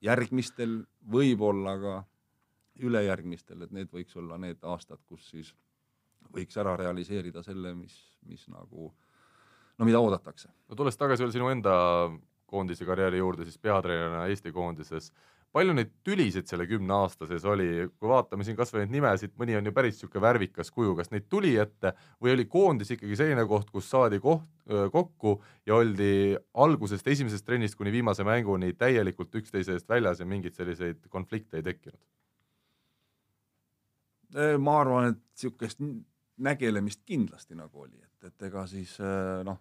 järgmistel võib-olla ka ülejärgmistel, et need võiks olla need aastad, kus siis võiks ära realiseerida selle, mis, mis nagu no mida oodatakse. no tulles tagasi veel sinu enda koondise karjääri juurde, siis peatreenerina Eesti koondises palju neid tülisid selle kümne aasta sees oli, kui vaatame siin kasvõi neid nimesid, mõni on ju päris sihuke värvikas kuju, kas neid tuli ette või oli koondis ikkagi selline koht, kus saadi koht kokku ja oldi algusest esimesest trennist kuni viimase mänguni täielikult üksteise eest väljas ja mingeid selliseid konflikte ei tekkinud? ma arvan, et sihukest nägelemist kindlasti nagu oli, et, et ega siis noh,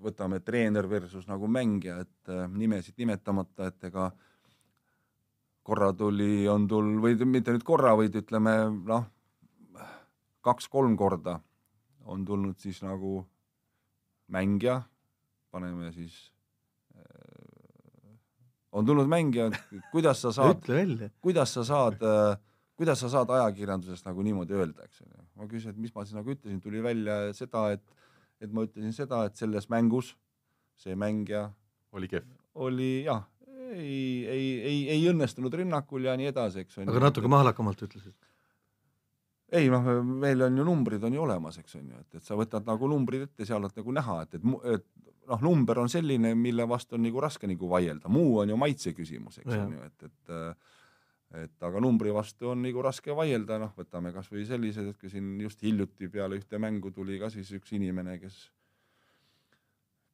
võtame treener versus nagu mängija, et nimesid nimetamata, et ega äh, korra tuli, on tul- või mitte nüüd korra, vaid ütleme noh, kaks-kolm korda on tulnud siis nagu mängija, paneme siis äh, on tulnud mängija, kuidas sa (laughs) saad, kuidas sa saad, äh, kuidas sa saad ajakirjanduses nagu niimoodi öelda, eks ole. Noh. ma küsin, et mis ma siis nagu ütlesin, tuli välja seda, et, et ma ütlesin seda, et selles mängus see mängija oli kehv, oli jah, ei, ei, ei, ei õnnestunud rünnakul ja nii edasi, eks on aga ju. natuke mahlakamalt ütlesid? ei noh, meil on ju numbrid on ju olemas, eks on ju, et, et sa võtad nagu numbrid ette, seal on nagu näha, et, et, et noh, number on selline, mille vastu on nagu raske nagu vaielda, muu on ju maitse küsimus, eks on ju, et, et äh, et aga numbri vastu on nagu raske vaielda, noh, võtame kasvõi sellised, et kui siin just hiljuti peale ühte mängu tuli ka siis üks inimene, kes,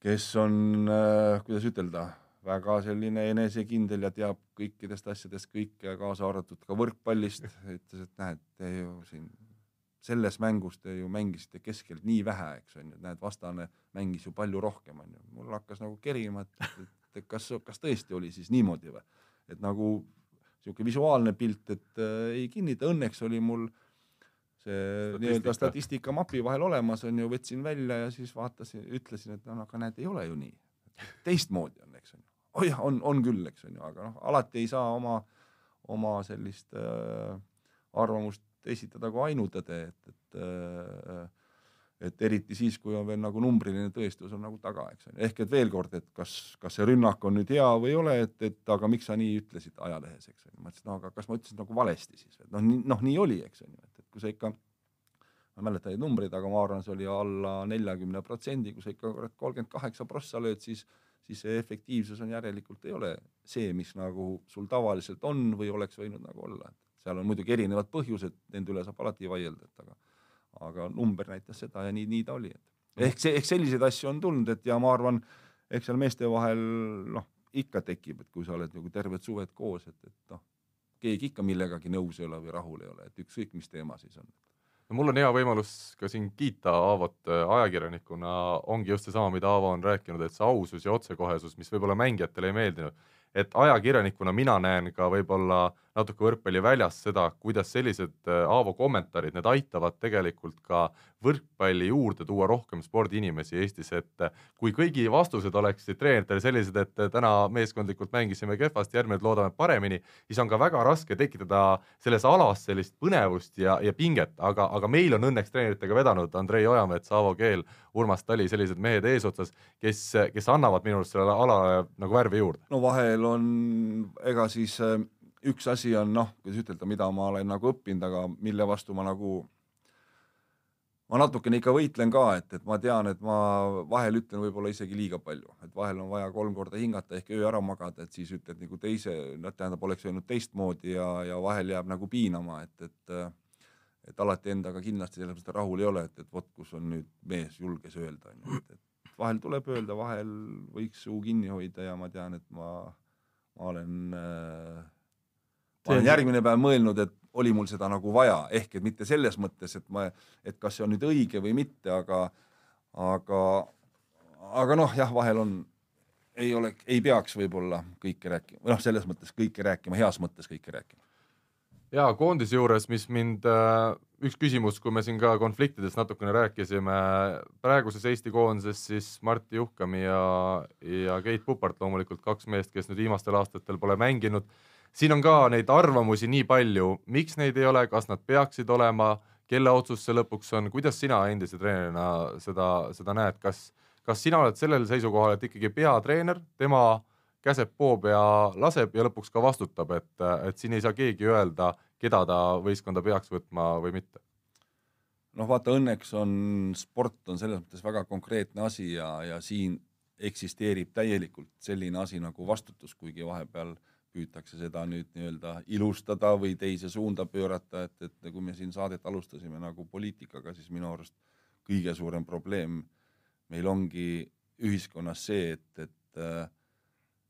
kes on, äh, kuidas ütelda, väga selline enesekindel ja teab kõikidest asjadest kõike, kaasa arvatud ka võrkpallist, ütles, et näed, te ju siin selles mängus te ju mängisite keskelt nii vähe, eks on ju, näed, vastane mängis ju palju rohkem, on ju. mul hakkas nagu kerima, et, et kas, kas tõesti oli siis niimoodi või, et nagu niisugune visuaalne pilt, et äh, ei kinnita, õnneks oli mul see nii-öelda statistika mapi vahel olemas, on ju, võtsin välja ja siis vaatasin, ütlesin, et noh, aga näed, ei ole ju nii. teistmoodi on oh jah, on, on küll, eks on ju, aga noh, alati ei saa oma, oma sellist äh, arvamust esitada kui ainutõde, et, et äh, et eriti siis, kui on veel nagu numbriline tõestus on nagu taga, eks on ju, ehk et veel kord, et kas, kas see rünnak on nüüd hea või ei ole, et, et aga miks sa nii ütlesid ajalehes, eks on ju, ma ütlesin, no aga kas ma ütlesin nagu valesti siis, et noh, noh nii oli, eks on ju, et, et kui sa ikka, ma ei mäleta neid numbreid, aga ma arvan, see oli alla neljakümne protsendi, kui sa ikka kolmkümmend kaheksa prossa lööd, siis siis see efektiivsus on järelikult ei ole see, mis nagu sul tavaliselt on või oleks võinud nagu olla, et seal on muidugi erinevad põhjused, nende üle saab alati vaielda, et aga, aga number näitas seda ja nii, nii ta oli, et ehk see, ehk selliseid asju on tulnud, et ja ma arvan, eks seal meeste vahel noh, ikka tekib, et kui sa oled nagu terved suved koos, et, et noh, keegi ikka millegagi nõus ei ole või rahul ei ole, et ükskõik, mis teema siis on no mul on hea võimalus ka siin kiita Aavot äh, ajakirjanikuna, ongi just seesama, mida Aavo on rääkinud, et see ausus ja otsekohesus, mis võib-olla mängijatele ei meeldinud, et ajakirjanikuna mina näen ka võib-olla natuke võrkpalli väljas seda, kuidas sellised äh, Aavo kommentaarid, need aitavad tegelikult ka võrkpalli juurde tuua rohkem spordiinimesi Eestis, et äh, kui kõigi vastused oleksid treeneritel sellised, et äh, täna meeskondlikult mängisime kehvasti, järgmine loodame paremini, siis on ka väga raske tekitada selles alas sellist põnevust ja, ja pinget, aga, aga meil on õnneks treeneritega vedanud Andrei Ojamets, Aavo Keel, Urmas Tali, sellised mehed eesotsas, kes, kes annavad minu arust sellele alale nagu värvi juurde. no vahel on, ega siis äh üks asi on noh, kuidas ütelda, mida ma olen nagu õppinud, aga mille vastu ma nagu, ma natukene ikka võitlen ka, et, et ma tean, et ma vahel ütlen võib-olla isegi liiga palju, et vahel on vaja kolm korda hingata ehk öö ära magada, et siis ütled nagu teise, noh, tähendab, oleks öelnud teistmoodi ja, ja vahel jääb nagu piinama, et, et et alati endaga kindlasti selles mõttes rahul ei ole, et, et vot kus on nüüd mees julges öelda, onju, et, et vahel tuleb öelda, vahel võiks suu kinni hoida ja ma tean, et ma, ma olen äh, ma olen järgmine päev mõelnud, et oli mul seda nagu vaja, ehk et mitte selles mõttes, et ma, et kas see on nüüd õige või mitte, aga, aga, aga noh, jah, vahel on, ei ole, ei peaks võib-olla kõike rääkima, või noh, selles mõttes kõike rääkima, heas mõttes kõike rääkima. ja koondise juures, mis mind äh üks küsimus, kui me siin ka konfliktidest natukene rääkisime, praeguses Eesti koondises siis Martti Juhkami ja, ja Keit Pupart loomulikult kaks meest, kes nüüd viimastel aastatel pole mänginud siin on ka neid arvamusi nii palju, miks neid ei ole, kas nad peaksid olema, kelle otsus see lõpuks on, kuidas sina endise treenerina seda, seda näed, kas, kas sina oled sellel seisukohal, et ikkagi peatreener, tema käseb poob ja laseb ja lõpuks ka vastutab, et, et siin ei saa keegi öelda, keda ta võistkonda peaks võtma või mitte? noh, vaata õnneks on sport on selles mõttes väga konkreetne asi ja, ja siin eksisteerib täielikult selline asi nagu vastutus, kuigi vahepeal äh, püütakse seda nüüd nii-öelda ilustada või teise suunda pöörata, et, et kui me siin saadet alustasime nagu poliitikaga, siis minu arust kõige suurem probleem meil ongi ühiskonnas see, et, et äh,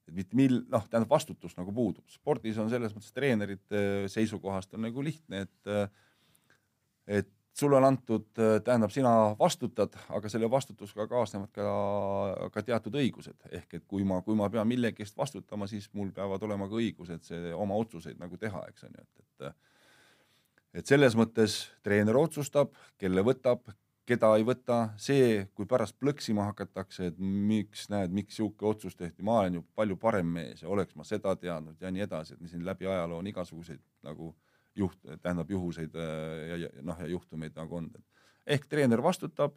et mitte mil-, noh, tähendab vastutus nagu puudub, spordis on selles mõttes treenerite seisukohast on nagu lihtne, et äh, et sulle on antud, äh, tähendab, sina vastutad, aga selle vastutusega kaasnevad ka, ka teatud õigused, ehk et kui ma, kui ma pean millegi eest vastutama, siis mul peavad olema ka õigused see oma otsuseid nagu teha, eks on ju, et, et. Äh, et selles mõttes treener otsustab, kelle võtab, keda ei võta, see, kui pärast plõksima hakatakse, et miks näed, miks sihuke otsus tehti, ma olen ju palju parem mees ja oleks ma seda teadnud ja nii edasi, et siin läbi ajaloo on igasuguseid nagu juht, tähendab juhuseid äh, ja, ja noh, ja juhtumeid nagu on. ehk treener vastutab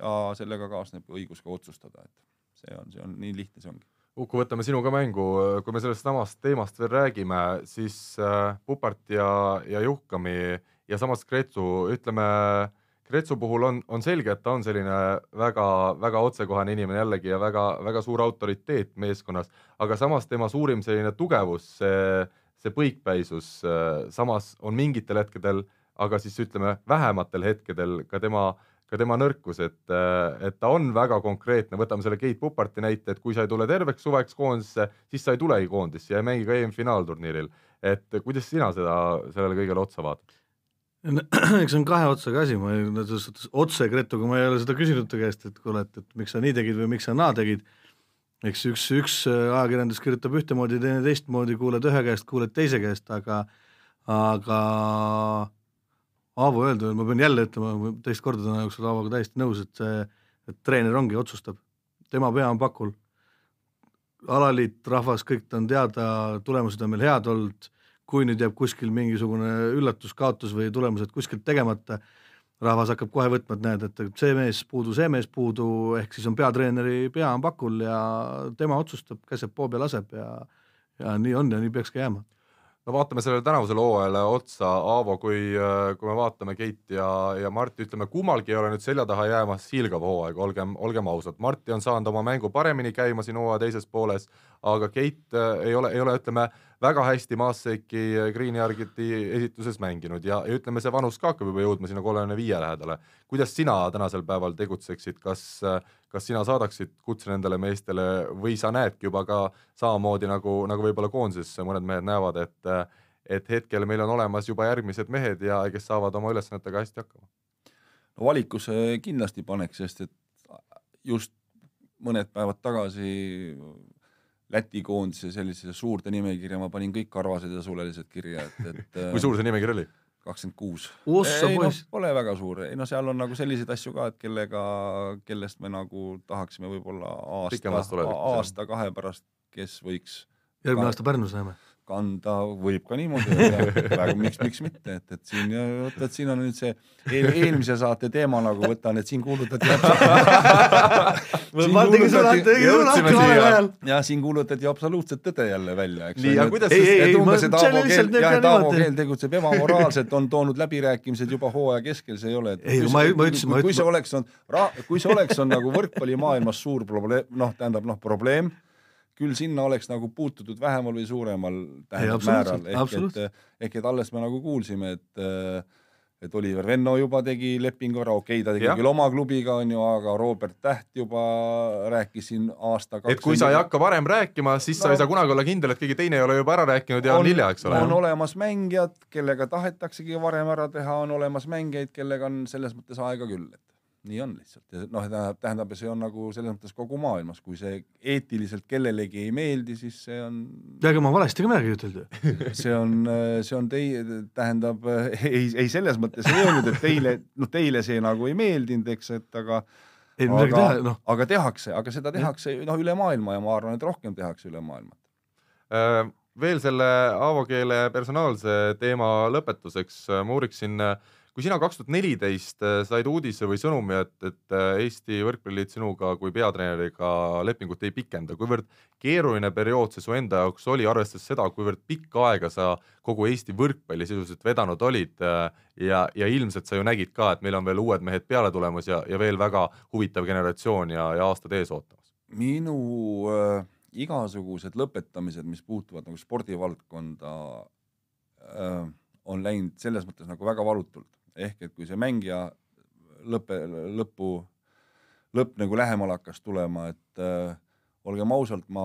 ja sellega kaasneb õigus ka otsustada, et see on, see on nii lihtne, see ongi. Uku, võtame sinuga mängu, kui me sellest samast teemast veel räägime, siis äh, Pupart ja, ja Juhkami ja samas Kretsu, ütleme Kretsu puhul on, on selge, et ta on selline väga-väga otsekohane inimene jällegi ja väga-väga suur autoriteet meeskonnas, aga samas tema suurim selline tugevus, see äh, see põikpäisus äh, samas on mingitel hetkedel, aga siis ütleme vähematel hetkedel ka tema, ka tema nõrkus, et, äh, et ta on väga konkreetne, võtame selle Keit Puparti näite, et kui sa ei tule terveks suveks koondisesse, siis sa ei tulegi koondisse ja ei mängi ka EM-finaalturniiril. et kuidas sina seda, sellele kõigele otsa vaatad? (clears throat) eks see on kahe otsaga asi, ma selles suhtes otse Gretuga, ma ei ole seda küsinud ta käest, et kuule, et, et miks sa nii tegid või miks sa naa tegid eks üks, üks äh, ajakirjandus kirjutab ühtemoodi, teine teistmoodi, kuuled ühe käest, kuuled teise käest, aga, aga Aavo öeldud, ma pean jälle ütlema, teist korda täna jooksul Aavoga täiesti nõus, et see, et treener ongi, otsustab, tema pea on pakul. alaliit, rahvas, kõik ta on teada, tulemused on meil head olnud, kui nüüd jääb kuskil mingisugune üllatus, kaotus või tulemused kuskilt tegemata rahvas hakkab kohe võtma, et näed, et see mees puudu, see mees puudu, ehk siis on peatreeneri pea on pakul ja tema otsustab, käseb poob ja laseb ja ja nii on ja nii peakski jääma. no vaatame sellele tänavusele hooajale otsa, Aavo, kui, kui me vaatame Keit ja, ja Marti, ütleme kummalgi ei ole nüüd selja taha jäämas hiilgav hooaeg, olgem, olgem ausad, Marti on saanud oma mängu paremini käima siin hooaja teises pooles, aga Keit eh, ei ole, ei ole, ütleme väga hästi Maasseki äh, Green Yargiti esituses mänginud ja, ja ütleme, see vanus ka hakkab juba jõudma sinna kolmekümne viie lähedale. kuidas sina tänasel päeval tegutseksid, kas, äh, kas sina saadaksid kutse nendele meestele või sa näedki juba ka samamoodi nagu, nagu võib-olla koondises mõned mehed näevad, et äh, et hetkel meil on olemas juba järgmised mehed ja kes saavad oma ülesannetega hästi hakkama? no valikusse kindlasti paneks, sest et just mõned päevad tagasi Läti koondise sellisesse suurde nimekirja, ma panin kõik karvased ja sulelised kirja, et, et (laughs) äh, kui suur see nimekiri oli? kakskümmend kuus. ei noh, pole väga suur, ei no seal on nagu selliseid asju ka, et kellega, kellest me nagu tahaksime võib-olla aasta, aasta-kahe pärast, kes võiks järgmine aasta Pärnus näeme kanda võib ka niimoodi öelda, praegu miks, miks mitte, et, et siin, vaata, et siin on nüüd see eel, eelmise saate teema nagu võtan, et siin kuulutati. (laughs) ja siin kuulutati absoluutselt tõde jälle välja, eks. taavokeel tegutseb ebamoraalselt, on toonud läbirääkimised juba hooaja keskel, see ei ole. ei, ma, ma ütlesin. kui see oleks olnud, kui see oleks olnud nagu võrkpallimaailmas suur probleem, noh, tähendab noh, probleem küll sinna oleks nagu puututud vähemal või suuremal tähendab määral, ehk et, ehk et alles me nagu kuulsime, et äh, et Oliver Venno juba tegi lepingu ära, okei okay,, ta tegi ja. küll oma klubiga, onju, aga Robert Täht juba rääkis siin aasta kaks. et kui sa ei hakka varem rääkima, siis no. sa ei saa kunagi olla kindel, et keegi teine ei ole juba ära rääkinud ja on, on hilja, eks ole. on olemas mängijad, kellega tahetaksegi varem ära teha, on olemas mängijaid, kellega on selles mõttes aega küll, et nii on lihtsalt ja noh, tähendab, see on nagu selles mõttes kogu maailmas, kui see eetiliselt kellelegi ei meeldi, siis see on. ega ma valesti ka midagi ei ütelnud ju. (laughs) see on, see on teie, tähendab (laughs) ei, ei selles mõttes ei öelnud, et teile, noh, teile see nagu ei meeldinud, eks, et aga. ei midagi teha, noh. aga tehakse, aga seda tehakse noh, üle maailma ja ma arvan, et rohkem tehakse üle maailma äh, veel selle Aavo keele personaalse teema lõpetuseks äh, ma uuriksin äh, kui sina kaks tuhat neliteist äh, said uudise või sõnumi, et, et äh, Eesti Võrkpalliliit sinuga kui peatreeneriga lepingut ei pikenda, kuivõrd keeruline periood see su enda jaoks oli, arvestades seda, kuivõrd pikka aega sa kogu Eesti võrkpalli sisuliselt vedanud olid äh, ja, ja ilmselt sa ju nägid ka, et meil on veel uued mehed peale tulemas ja, ja veel väga huvitav generatsioon ja, ja aastad ees ootamas. minu äh, igasugused lõpetamised, mis puutuvad nagu spordivaldkonda äh, on läinud selles mõttes nagu väga valutult ehk et kui see mängija lõppe, lõppu, lõpp nagu lähemale hakkas tulema, et äh, olgem ausalt, ma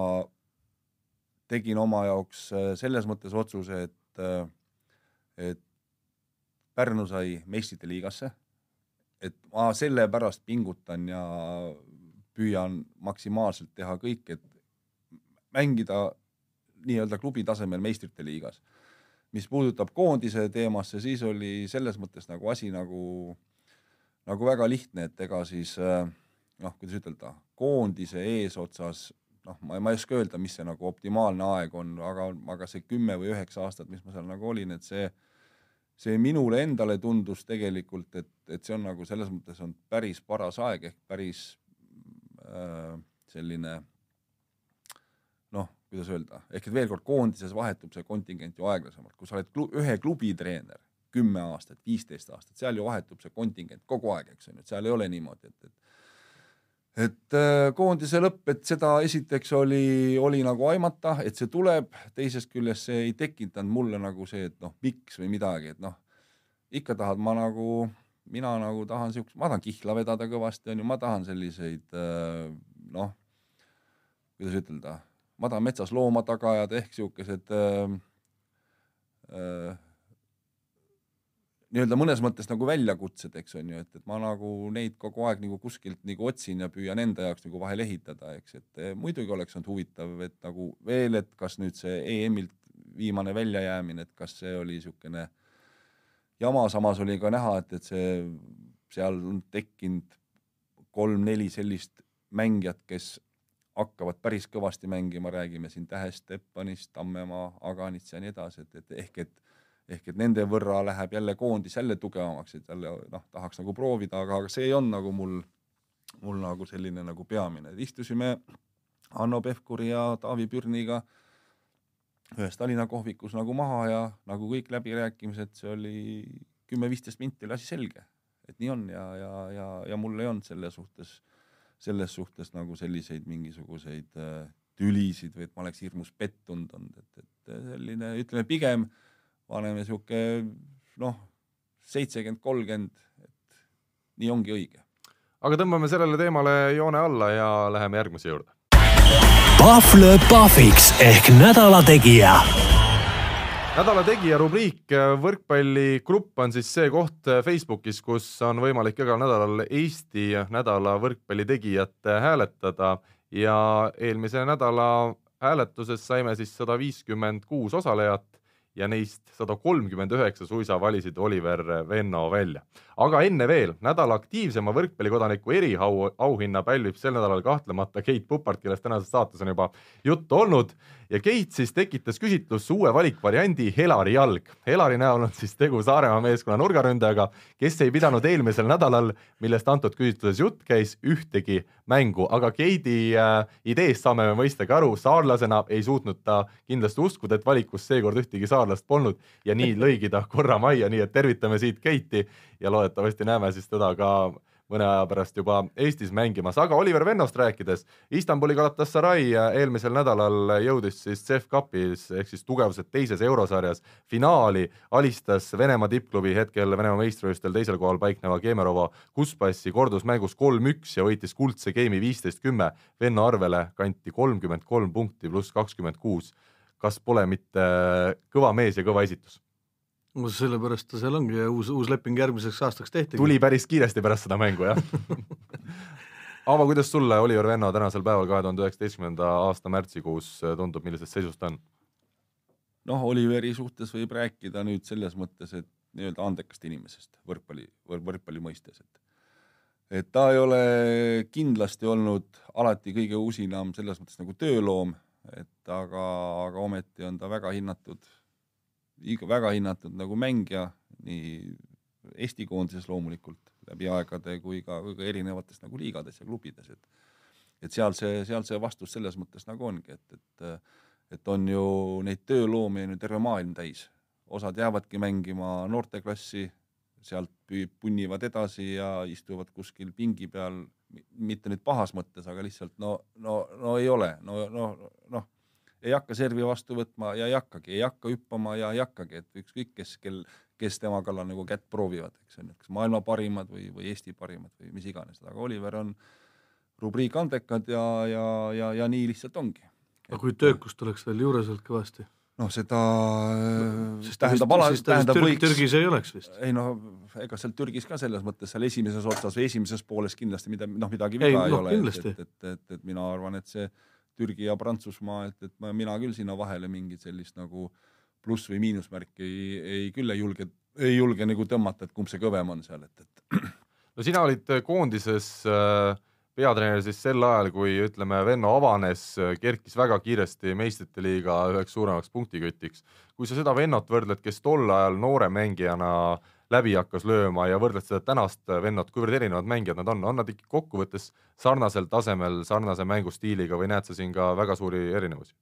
tegin oma jaoks äh, selles mõttes otsuse, et äh,, et Pärnu sai meistrite liigasse. et ma sellepärast pingutan ja püüan maksimaalselt teha kõik, et mängida nii-öelda klubi tasemel meistrite liigas mis puudutab koondise teemasse, siis oli selles mõttes nagu asi nagu, nagu väga lihtne, et ega siis äh, noh, kuidas ütelda, koondise eesotsas noh, ma, ma ei oska öelda, mis see nagu optimaalne aeg on, aga, aga see kümme või üheksa aastat, mis ma seal nagu olin, et see, see minule endale tundus tegelikult, et, et see on nagu selles mõttes on päris paras aeg ehk päris äh, selline noh, kuidas öelda, ehk et veel kord koondises vahetub see kontingent ju aeglasemalt, kui sa oled klu, ühe klubi treener kümme aastat, viisteist aastat, seal ju vahetub see kontingent kogu aeg, eks on ju, et seal ei ole niimoodi, et, et et äh, koondise lõpp, et seda esiteks oli, oli nagu aimata, et see tuleb, teisest küljest see ei tekitanud mulle nagu see, et noh, miks või midagi, et noh, ikka tahad ma nagu, mina nagu tahan siukest, ma tahan kihla vedada kõvasti, onju, ma tahan selliseid äh, noh, kuidas ütelda madametsas loomad taga ajada ehk siukesed äh, äh, nii-öelda mõnes mõttes nagu väljakutsed, eks on ju, et, et ma nagu neid kogu aeg nagu kuskilt nagu otsin ja püüan enda jaoks nagu vahel ehitada, eks, et äh, muidugi oleks olnud huvitav, et nagu veel, et kas nüüd see EM-ilt viimane väljajäämine, et kas see oli niisugune jama, samas oli ka näha, et, et see seal on tekkinud kolm-neli sellist mängijat, kes hakkavad päris kõvasti mängima, räägime siin Tähest, Eppanist, Tammemaa, Aganits ja nii edasi, et, et ehk et ehk et nende võrra läheb jälle koondis jälle tugevamaks, et jälle noh, tahaks nagu proovida, aga, aga see on nagu mul, mul nagu selline nagu peamine, istusime Hanno Pevkuri ja Taavi Pürniga ühes Tallinna kohvikus nagu maha ja nagu kõik läbirääkimised, see oli kümme-viisteist minti oli asi selge, et nii on ja, ja, ja, ja mul ei olnud selle suhtes äh, selles suhtes nagu selliseid mingisuguseid äh, tülisid või et ma oleks hirmus pettunud olnud, et, et äh, selline ütleme pigem paneme sihuke noh, seitsekümmend, kolmkümmend, et nii ongi õige. aga tõmbame sellele teemale joone alla ja läheme järgmise juurde. Pahv lööb pahviks ehk nädala tegija nädala tegija rubriik äh, Võrkpalligrupp on siis see koht äh, Facebookis, kus on võimalik igal nädalal Eesti nädala võrkpallitegijat äh, hääletada ja eelmise nädala hääletuses saime siis sada viiskümmend kuus osalejat ja neist sada kolmkümmend üheksa suisa valisid Oliver Venno välja. aga enne veel, nädala aktiivsema võrkpallikodaniku eriauhinna pälvib sel nädalal kahtlemata Keit Pupart, kellest tänases saates on juba juttu olnud ja Gates siis tekitas küsitlusse uue valikvariandi Helari jalg. Helari näol on siis tegu Saaremaa meeskonna nurgaründajaga, kes ei pidanud eelmisel nädalal, millest antud küsitluses jutt käis, ühtegi mängu, aga Keidi äh, ideest saame me mõistagi aru, saarlasena ei suutnud ta kindlasti uskuda, et valikus seekord ühtegi saarlast polnud ja nii lõigi ta korra majja, nii et tervitame siit Keiti ja loodetavasti näeme siis teda ka mõne aja pärast juba Eestis mängimas, aga Oliver Vennost rääkides, Istanbuli Galatasaray eelmisel nädalal jõudis siis CEF Cupis ehk siis tugevused teises eurosarjas finaali, alistas Venemaa tippklubi hetkel Venemaa meistrivõistlustel teisel kohal paikneva Kemerova Kuspassi kordusmängus kolm-üks ja võitis kuldse geimi viisteist kümme. Venno arvele kanti kolmkümmend kolm punkti pluss kakskümmend kuus. kas pole mitte kõva mees ja kõva esitus? no sellepärast ta seal ongi ja uus, uus leping järgmiseks aastaks tehti. tuli päris kiiresti pärast seda mängu jah Aavo, (laughs) kuidas sulle Oliver Venno tänasel päeval, kahe tuhande üheksateistkümnenda aasta märtsikuus äh, tundub, millises seisus ta on? noh, Oliveri suhtes võib rääkida nüüd selles mõttes, et nii-öelda andekast inimesest võrkpalli, võrkpalli mõistes, et et ta ei ole kindlasti olnud alati kõige usinam selles mõttes nagu tööloom, et aga, aga ometi on ta väga hinnatud väga hinnatud nagu mängija nii Eesti koondises loomulikult läbi aegade kui ka, kui ka erinevates nagu liigades ja klubides, et et seal see, seal see vastus selles mõttes nagu ongi, et, et et on ju neid tööloomi on ju terve maailm täis, osad jäävadki mängima noorteklassi, sealt punnivad edasi ja istuvad kuskil pingi peal, mitte nüüd pahas mõttes, aga lihtsalt no, no, no ei ole, no, no noh ei hakka servi vastu võtma ja ei hakkagi, ei hakka hüppama ja ei hakkagi, et ükskõik kes, kel, kes tema kallal nagu kätt proovivad, eks on ju, kas maailma parimad või, või Eesti parimad või mis iganes, aga Oliver on rubriik andekad ja, ja, ja, ja nii lihtsalt ongi. aga kui töökust oleks veel juures olnud kõvasti? noh, seda no, tähendab ala, tähendab Türg, võiks. Türgis ei oleks vist. ei no ega seal Türgis ka selles mõttes seal esimeses otsas või esimeses pooles kindlasti mida, noh, midagi viga ei, ei no, ole, et, et, et, et mina arvan, et see Türgi ja Prantsusmaa, et, et ma, mina küll sinna vahele mingit sellist nagu pluss või miinusmärki ei, ei küll ei julge, ei julge nagu tõmmata, et kumb see kõvem on seal, et, et. (clears throat) no sina olid äh, koondises äh, peatreener siis sel ajal, kui ütleme, Venno avanes, äh, kerkis väga kiiresti meistrite liiga üheks suuremaks punktikütiks. kui sa seda Vennot võrdled, kes tol ajal noore mängijana äh, läbi hakkas lööma ja võrdled seda tänast äh, vennat, kuivõrd erinevad mängijad nad on, on nad ikka kokkuvõttes sarnasel tasemel, sarnase mängustiiliga või näed sa siin ka väga suuri erinevusi?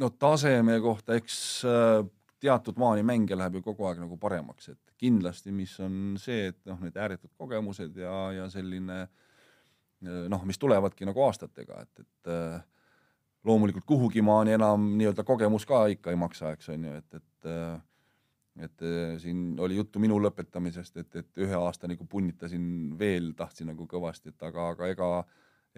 no taseme kohta, eks äh, teatud maani mänge läheb ju kogu aeg nagu paremaks, et kindlasti, mis on see, et noh, need ääretud kogemused ja, ja selline äh, noh, mis tulevadki nagu aastatega, et, et loomulikult kuhugi maani enam nii-öelda kogemus ka ikka ei maksa, eks on ju, et, et et äh, siin oli juttu minu lõpetamisest, et, et ühe aasta nagu punnitasin veel, tahtsin nagu kõvasti, et aga, aga ega,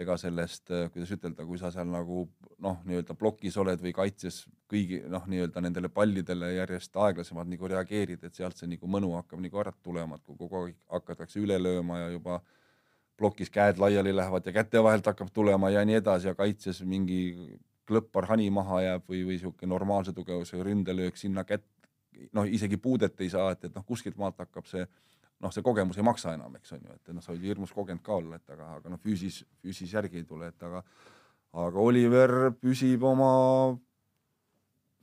ega sellest, äh, kuidas ütelda, kui sa seal nagu noh, nii-öelda plokis oled või kaitses kõigi noh, nii-öelda nendele pallidele järjest aeglasemalt nagu reageerid, et sealt see nagu mõnu hakkab nagu ära tulema, et kui kogu aeg hakatakse üle lööma ja juba plokis käed laiali lähevad ja käte vahelt hakkab tulema ja nii edasi ja kaitses mingi klõppar hani maha jääb või, või sihuke normaalse tugevuse ründelöök sinna kätt, noh, isegi puudet ei saa, et, et noh, kuskilt maalt hakkab see noh, see kogemus ei maksa enam, eks on ju, et noh, sa olid hirmus kogenud ka olla, et aga, aga noh, füüsis, füüsis järgi ei tule, et aga, aga Oliver püsib oma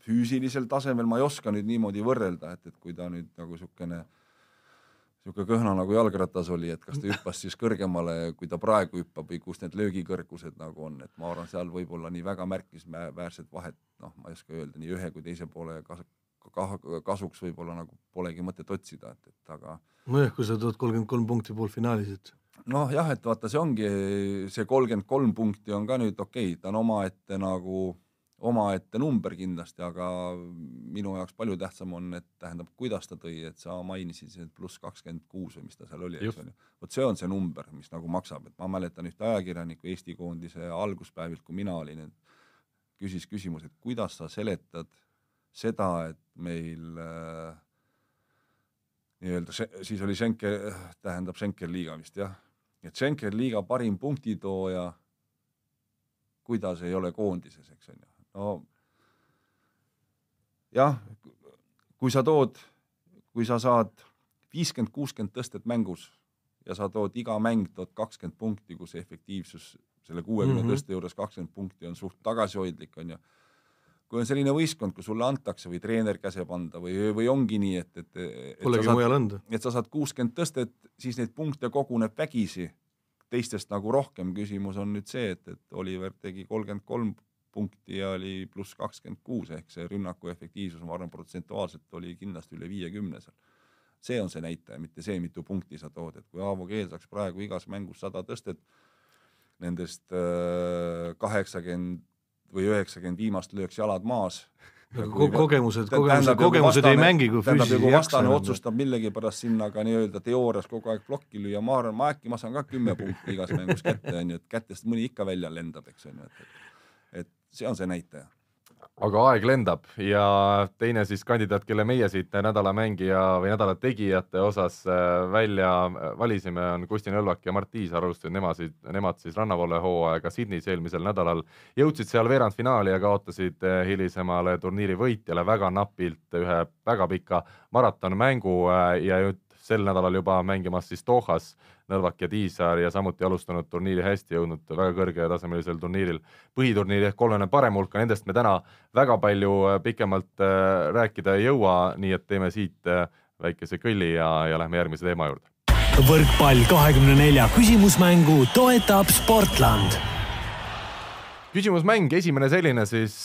füüsilisel tasemel, ma ei oska nüüd niimoodi võrrelda, et, et kui ta nüüd nagu niisugune niisugune kõhna nagu jalgratas oli, et kas ta (laughs) hüppas siis kõrgemale, kui ta praegu hüppab või kus need löögikõrgused nagu on, et ma arvan, seal võib-olla nii väga märkisväärset vahet, noh, ma ei oska öelda nii ühe kui teise poole kasuks võib-olla nagu polegi mõtet otsida, et, et aga. nojah, kui sa tood kolmkümmend kolm punkti poolfinaalis, et. noh jah, et vaata, see ongi see kolmkümmend kolm punkti on ka nüüd okei okay,, ta on omaette nagu omaette number kindlasti, aga minu jaoks palju tähtsam on, et tähendab, kuidas ta tõi, et sa mainisid, et pluss kakskümmend kuus või mis ta seal oli, eks ole. vot see on see number, mis nagu maksab, et ma mäletan ühte ajakirjanikku Eesti koondise alguspäevilt, kui mina olin, küsis küsimuse, et kuidas sa seletad seda, et meil äh, nii-öelda see, siis oli Schenker, tähendab Schenker liiga vist jah, et Schenker liiga parim punktitooja, kuidas ei ole koondises, eks on ju, no jah, kui sa tood, kui sa saad viiskümmend, kuuskümmend tõstet mängus ja sa tood iga mäng, tood kakskümmend punkti, kus efektiivsus selle kuuekümne mm -hmm. tõste juures kakskümmend punkti on suht tagasihoidlik, on ju kui on selline võistkond, kui sulle antakse või treener käseb anda või, või ongi nii, et, et, et polegi mujal anda, et sa saad kuuskümmend tõstet, siis neid punkte koguneb vägisi teistest nagu rohkem. küsimus on nüüd see, et, et Oliver tegi kolmkümmend kolm punkti ja oli pluss kakskümmend kuus ehk see rünnaku efektiivsus, ma arvan, protsentuaalselt oli kindlasti üle viiekümne seal. see on see näitaja, mitte see, mitu punkti sa tood, et kui Aavo Keel saaks praegu igas mängus sada tõstet, nendest äh, kaheksakümmend või üheksakümmend viimast lööks jalad maas (laughs) nagu nagu Ko kogemused, kogemused, nagu kogemused ei mängi, kui füüsiliselt ei jaksa. vastane otsustab millegipärast sinna ka nii-öelda teoorias kogu aeg plokki lüüa, ma arvan, ma äkki ma saan ka kümme punkti igas mängus kätte onju, et kätest mõni ikka välja lendab, eks onju, et, et see on see näitaja aga aeg lendab ja teine siis kandidaat, kelle meie siit nädala mängija või nädala tegijate osas äh, välja äh, valisime, on Kusti Nõlvak ja Mart Tiisar, alustasid nemad siis, nemad siis rannavoolehooaega Sydneys eelmisel nädalal. jõudsid seal veerandfinaali ja kaotasid äh, hilisemale turniiri võitjale väga napilt ühe väga pika maratonmängu ja nüüd sel nädalal juba mängimas siis Dohas Nõrvak ja Tiisaar ja samuti alustanud turniiri hästi, jõudnud väga kõrgetasemelisel turniiril põhiturniiri ehk kolmene parem hulka, nendest me täna väga palju äh, pikemalt äh, rääkida ei jõua, nii et teeme siit äh, väikese kõlli ja, ja lähme järgmise teema juurde. võrkpall kahekümne nelja küsimusmängu toetab Sportland küsimusmäng, esimene selline siis,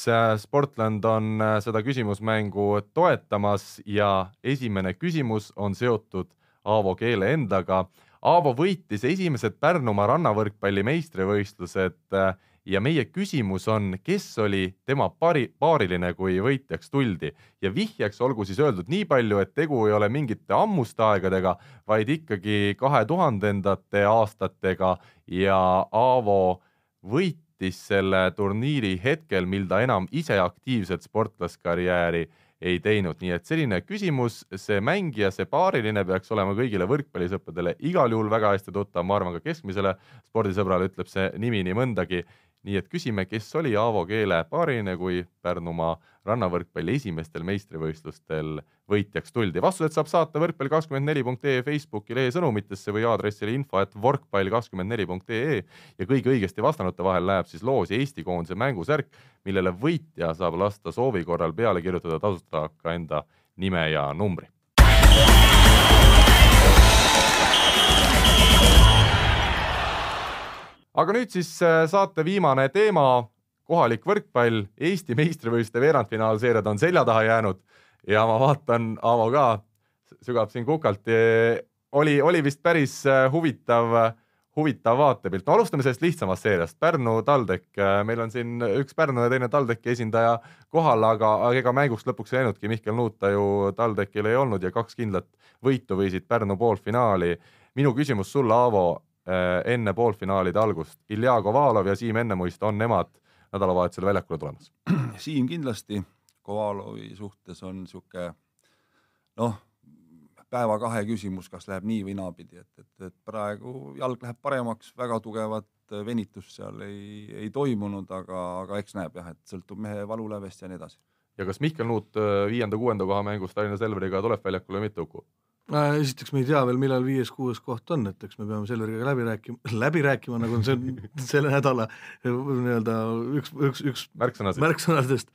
Sportland on seda küsimusmängu toetamas ja esimene küsimus on seotud Aavo Keele endaga. Aavo võitis esimesed Pärnumaa rannavõrkpalli meistrivõistlused äh, ja meie küsimus on, kes oli tema pari, paariline, kui võitjaks tuldi ja vihjeks olgu siis öeldud nii palju, et tegu ei ole mingite ammuste aegadega, vaid ikkagi kahe tuhandendate aastatega ja Aavo võitis selle turniiri hetkel, mil ta enam ise aktiivset sportlaskarjääri ei teinud, nii et selline küsimus, see mängija, see paariline peaks olema kõigile võrkpallisõpradele igal juhul väga hästi tuttav, ma arvan ka keskmisele spordisõbrale ütleb see nimi nii mõndagi nii et küsime, kes oli Aavo Keele paarine, kui Pärnumaa rannavõrkpalli esimestel meistrivõistlustel võitjaks tuldi. vastused saab saata võrkpall kakskümmend neli punkt ee Facebooki lehe sõnumitesse või aadressile info et võrkpall kakskümmend neli punkt ee ja kõigi õigesti vastanute vahel läheb siis loosi Eesti koondise mängusärk, millele võitja saab lasta soovi korral peale kirjutada tasuta ka enda nime ja numbri aga nüüd siis äh, saate viimane teema, kohalik võrkpall, Eesti meistrivõistluste veerandfinaalseeriad on selja taha jäänud ja ma vaatan, Aavo ka sügab siin kukalt. oli, oli vist päris äh, huvitav, huvitav vaatepilt. no alustame sellest lihtsamast seeriast, Pärnu TalTech, äh, meil on siin üks Pärnu ja teine TalTechi esindaja kohal, aga, aga ega mänguks lõpuks ei läinudki, Mihkel Nuuta ju TalTechil ei olnud ja kaks kindlat võitu viisid Pärnu poolfinaali. minu küsimus sulle, Aavo Äh, enne poolfinaalide algust. Ilja Kovalov ja Siim Ennemõist on nemad nädalavahetusel väljakule tulemas. (clears throat) Siim kindlasti Kovalovi suhtes on niisugune noh, päeva-kahe küsimus, kas läheb nii või naapidi, et, et, et praegu jalg läheb paremaks, väga tugevat venitust seal ei, ei toimunud, aga, aga eks näeb jah, et sõltub mehe valulävest ja nii edasi. ja kas Mihkel Nuut äh, viienda-kuuenda koha mängus Tallinna Selveriga tuleb väljakule või mitte, Uku? Äh, esiteks me ei tea veel, millal viies-kuues koht on, et eks me peame Selveriga läbi rääkima, (laughs) läbi rääkima, nagu on see (laughs) selle nädala äh, nii-öelda üks, üks, üks märksõnadest, märksõnadest..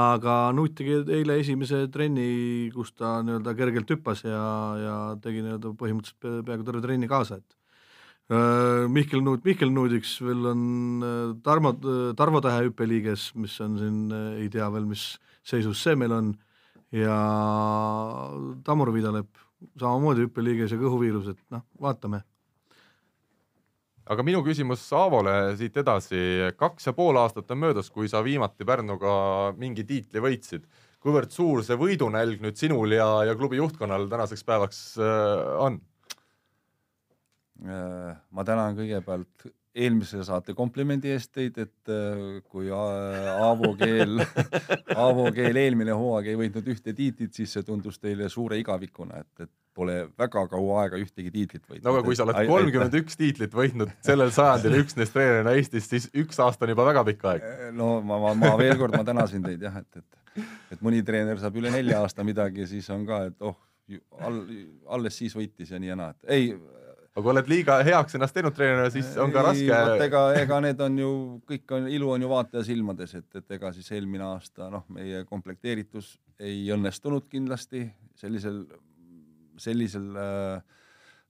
aga Nuut tegi eile esimese trenni, kus ta nii-öelda kergelt hüppas ja, ja tegi nii-öelda põhimõtteliselt pe peaaegu terve trenni kaasa, et äh, Mihkel Nuut, Mihkel Nuudiks veel on Tarmo, Tarvo Tähe hüppeliiges, mis on siin, ei tea veel, mis seisus see meil on, ja Tamur Vidalep samamoodi hüppeliiges ja kõhuviirus, et noh, vaatame. aga minu küsimus Aavole siit edasi, kaks ja pool aastat on möödas, kui sa viimati Pärnuga mingi tiitli võitsid. kuivõrd suur see võidunälg nüüd sinul ja, ja klubi juhtkonnal tänaseks päevaks äh, on? Äh, ma tänan kõigepealt eelmise saate komplimendi eest teid, et äh, kui äh, Aavo keel, (laughs) Aavo keel eelmine hooaeg ei võitnud ühte tiitlit, siis see tundus teile suure igavikuna, et, et pole väga kaua aega ühtegi tiitlit võitnud. no aga kui sa oled kolmkümmend üks tiitlit võitnud sellel sajandil (laughs) üksnes treenerina Eestis, siis üks aasta on juba väga pikk aeg. Äh, no ma, ma, ma veel kord, ma tänasin teid jah, et, et, et mõni treener saab üle nelja aasta midagi, siis on ka, et oh, alles siis võitis ja nii ja naa, et ei aga kui oled liiga heaks ennast teinud treenerina, siis on ka raske. ega, ega need on ju kõik on, ilu on ju vaataja silmades, et, et ega siis eelmine aasta noh, meie komplekteeritus ei õnnestunud kindlasti sellisel, sellisel äh,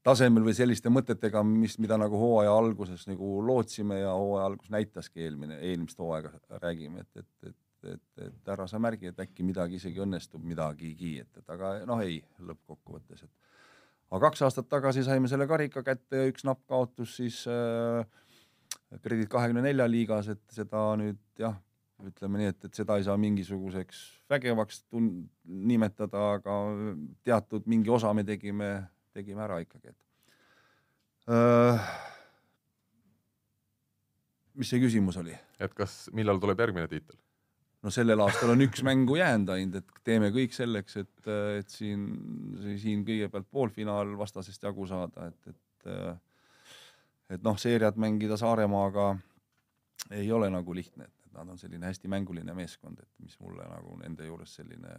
tasemel või selliste mõtetega, mis, mida nagu hooaja alguses nagu lootsime ja hooaja algus näitaski eelmine, eelmist hooaega räägime, et, et, et et, et ära sa märgi, et äkki midagi isegi õnnestub midagigi, et, et aga noh, ei lõppkokkuvõttes, et aga kaks aastat tagasi saime selle karika kätte ja üks napp kaotus siis äh, Kredit kahekümne nelja liigas, et seda nüüd jah, ütleme nii, et, et seda ei saa mingisuguseks vägevaks tun-, nimetada, aga teatud mingi osa me tegime, tegime ära ikkagi, et öö, äh, mis see küsimus oli? et kas, millal tuleb järgmine tiitel? no sellel aastal on üks mängu jäänud ainult, et teeme kõik selleks, et, et siin, siin kõigepealt poolfinaal vastasest jagu saada, et, et, et noh, seeriad mängida Saaremaaga ei ole nagu lihtne, et nad on selline hästi mänguline meeskond, et mis mulle nagu nende juures selline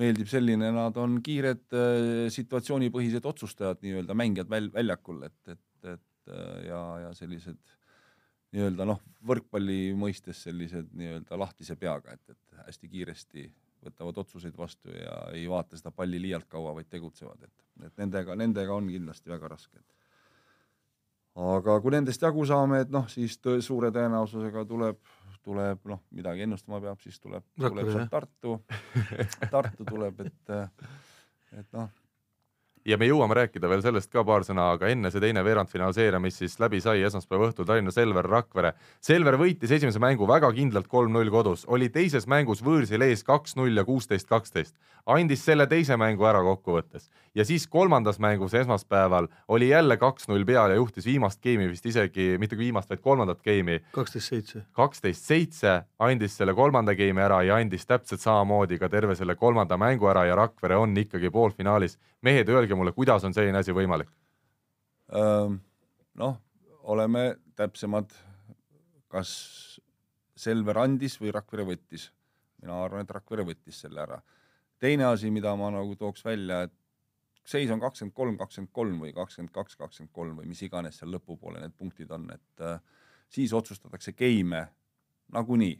meeldib selline, nad on kiired äh, situatsioonipõhised otsustajad nii-öelda mängijad väljakul, et, et, et äh, ja, ja sellised nii-öelda noh, võrkpalli mõistes sellised nii-öelda lahtise peaga, et, et hästi kiiresti võtavad otsuseid vastu ja ei vaata seda palli liialt kaua, vaid tegutsevad, et, et nendega, nendega on kindlasti väga raske. aga kui nendest jagu saame, et noh, siis tõe, suure tõenäosusega tuleb, tuleb noh, midagi ennustama peab, siis tuleb, tuleb sealt Tartu Tartu tuleb, et, et noh, ja me jõuame rääkida veel sellest ka paar sõna, aga enne see teine veerandfinaliseerimine, mis siis läbi sai esmaspäeva õhtul Tallinna Selver Rakvere. Selver võitis esimese mängu väga kindlalt kolm-null kodus, oli teises mängus võõrsil ees kaks-null ja kuusteist, kaksteist. andis selle teise mängu ära kokkuvõttes ja siis kolmandas mängus esmaspäeval oli jälle kaks-null peal ja juhtis viimast geimi vist isegi, mitte viimast, vaid kolmandat geimi. kaksteist seitse. kaksteist seitse, andis selle kolmanda geimi ära ja andis täpselt samamoodi ka terve selle kolmanda mängu ära ja Rakvere on ikkagi poolfinaalis. mehed, öelge selge mulle, kuidas on selline asi võimalik? noh, oleme täpsemad, kas Selver andis või Rakvere võttis. mina arvan, et Rakvere võttis selle ära. teine asi, mida ma nagu tooks välja, et seis on kakskümmend kolm, kakskümmend kolm või kakskümmend kaks, kakskümmend kolm või mis iganes seal lõpupoole need punktid on, et äh, siis otsustatakse geime nagunii,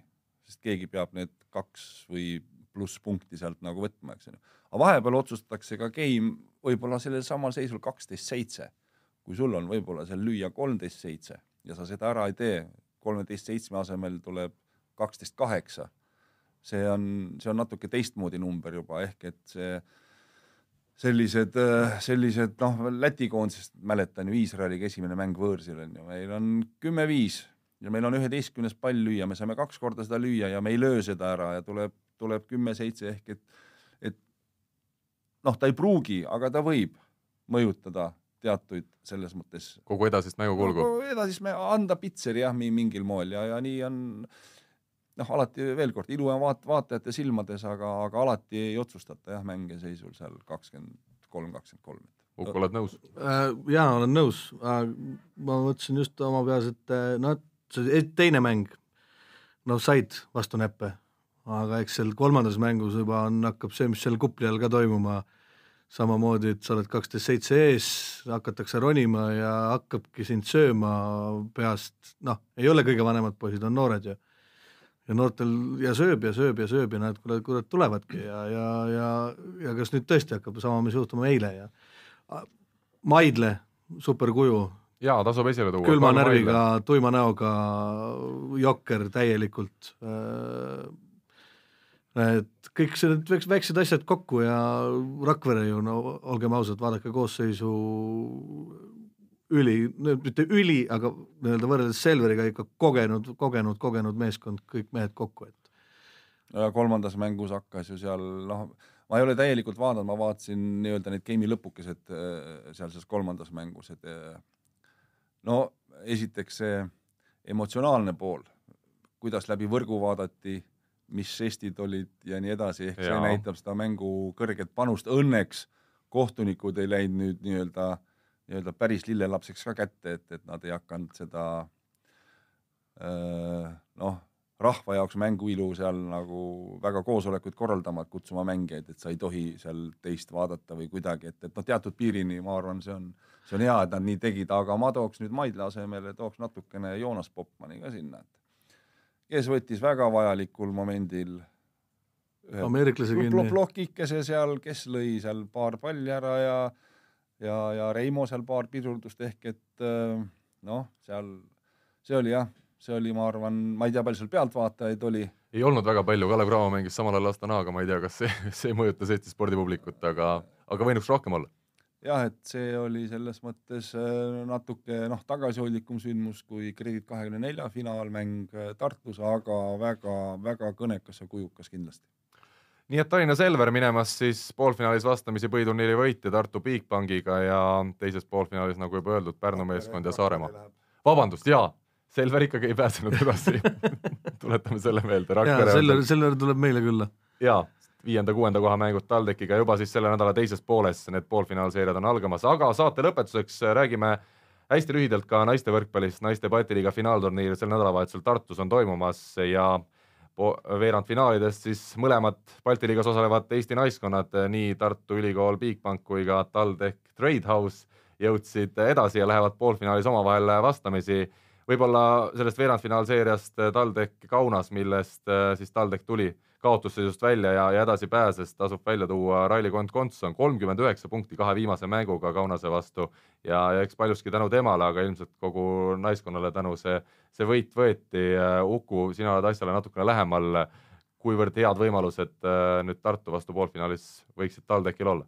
sest keegi peab need kaks või plusspunkti sealt nagu võtma, eks ju. aga vahepeal otsustatakse ka game võib-olla sellel samal seisul kaksteist seitse. kui sul on võib-olla seal lüüa kolmteist seitse ja sa seda ära ei tee, kolmeteist seitsme asemel tuleb kaksteist kaheksa. see on, see on natuke teistmoodi number juba ehk et see sellised, sellised noh, Läti koondisest mäletan ju Iisraeliga esimene mäng võõrsil on ju, meil on kümme-viis ja meil on üheteistkümnes pall lüüa, me saame kaks korda seda lüüa ja me ei löö seda ära ja tuleb tuleb kümme, seitse ehk et, et noh, ta ei pruugi, aga ta võib mõjutada teatuid selles mõttes. kogu edasist mängukulgu no,? edasist, anda pitseri jah, mingil moel ja, ja nii on noh, alati veel kord, ilu on vaat-, vaatajate silmades, aga, aga alati ei otsustata jah, mänge seisul seal kakskümmend kolm, kakskümmend kolm. Uku, oled nõus? Äh, ja olen nõus, äh, ma mõtlesin just oma peas, et noh, see teine mäng, no said vastu näppe aga eks seal kolmandas mängus juba on, hakkab see, mis seal kupli all ka toimuma, samamoodi, et sa oled kaksteist seitse ees, hakatakse ronima ja hakkabki sind sööma peast, noh, ei ole kõige vanemad poisid, on noored ju. ja noortel ja sööb ja sööb ja sööb ja nad kurat, kurat tulevadki ja, ja, ja, ja kas nüüd tõesti hakkab sama, mis juhtuma eile ja Maidle, superkuju, jaa, tasub esile tuua. külma närviga, tuima näoga, jokker täielikult äh, et kõik need väiksed asjad kokku ja Rakvere ju no olgem ausad, vaadake koosseisu üli, mitte üli, aga nii-öelda võrreldes Selveriga ikka kogenud, kogenud, kogenud meeskond, kõik mehed kokku, et. kolmandas mängus hakkas ju seal noh, ma ei ole täielikult vaadanud, ma vaatasin nii-öelda need game'i lõpukesed äh, sealses kolmandas mängus, et äh, no esiteks see emotsionaalne pool, kuidas läbi võrgu vaadati mis žestid olid ja nii edasi, ehk see Jaa. näitab seda mängu kõrget panust. Õnneks kohtunikud ei läinud nüüd nii-öelda, nii-öelda päris lillelapseks ka kätte, et, et nad ei hakanud seda noh, rahva jaoks mänguilu seal nagu väga koosolekuid korraldama, et kutsuma mängijaid, et sa ei tohi seal teist vaadata või kuidagi, et, et noh, teatud piirini ma arvan, see on, see on hea, et nad nii tegid, aga ma tooks nüüd Maidla asemele, tooks natukene Joonas Popmani ka sinna, et kes võttis väga vajalikul momendil ühe ameeriklase kinni. plokikese seal, kes lõi seal paar palli ära ja, ja, ja Reimo seal paar pidurdust ehk et äh, noh, seal see oli jah, see oli, ma arvan, ma ei tea, palju seal pealtvaatajaid oli. ei olnud väga palju, Kalev Cramo mängis samal ajal Astanaga, ma ei tea, kas see, (laughs) see mõjutas Eesti spordipublikut, aga, aga võinuks rohkem olla jah, et see oli selles mõttes äh, natuke noh, tagasihoidlikum sündmus kui Kredit kahekümne nelja finaalmäng äh, Tartus, aga väga-väga kõnekas ja kujukas kindlasti nii et Tallinna Selver minemas siis poolfinaalis vastamisi põhiturniiri võitja Tartu Bigbankiga ja teises poolfinaalis, nagu juba öeldud, Pärnu meeskond ja Saaremaa. vabandust, jaa, Selver ikkagi ei pääsenud edasi (laughs) tuletame selle meelde. jaa, Selver, Selver tuleb meile külla. jaa viienda-kuuenda koha mängud TalTechiga juba siis selle nädala teises pooles, need poolfinaalseeriad on algamas, aga saate lõpetuseks äh, räägime hästi lühidalt ka naiste võrkpallist, naiste Balti liiga finaalturniir sel nädalavahetusel Tartus on toimumas ja veerandfinaalidest siis mõlemad Balti liigas osalevad Eesti naiskonnad, nii Tartu Ülikool Bigbank kui ka TalTech Tradehouse jõudsid edasi ja lähevad poolfinaalis omavahel vastamisi võib-olla sellest veerandfinaalseeriast äh, TalTech Kaunas, millest äh, siis TalTech tuli kaotusseisust välja ja, ja edasi pääses, tasub välja tuua Raili Kont-Kontson, kolmkümmend üheksa punkti kahe viimase mänguga Kaunase vastu ja, ja eks paljuski tänu temale, aga ilmselt kogu naiskonnale tänu see, see võit võeti. Äh, Uku, sina oled asjale natukene lähemal. kuivõrd head võimalused nüüd Tartu vastu poolfinaalis võiksid TalTechil olla?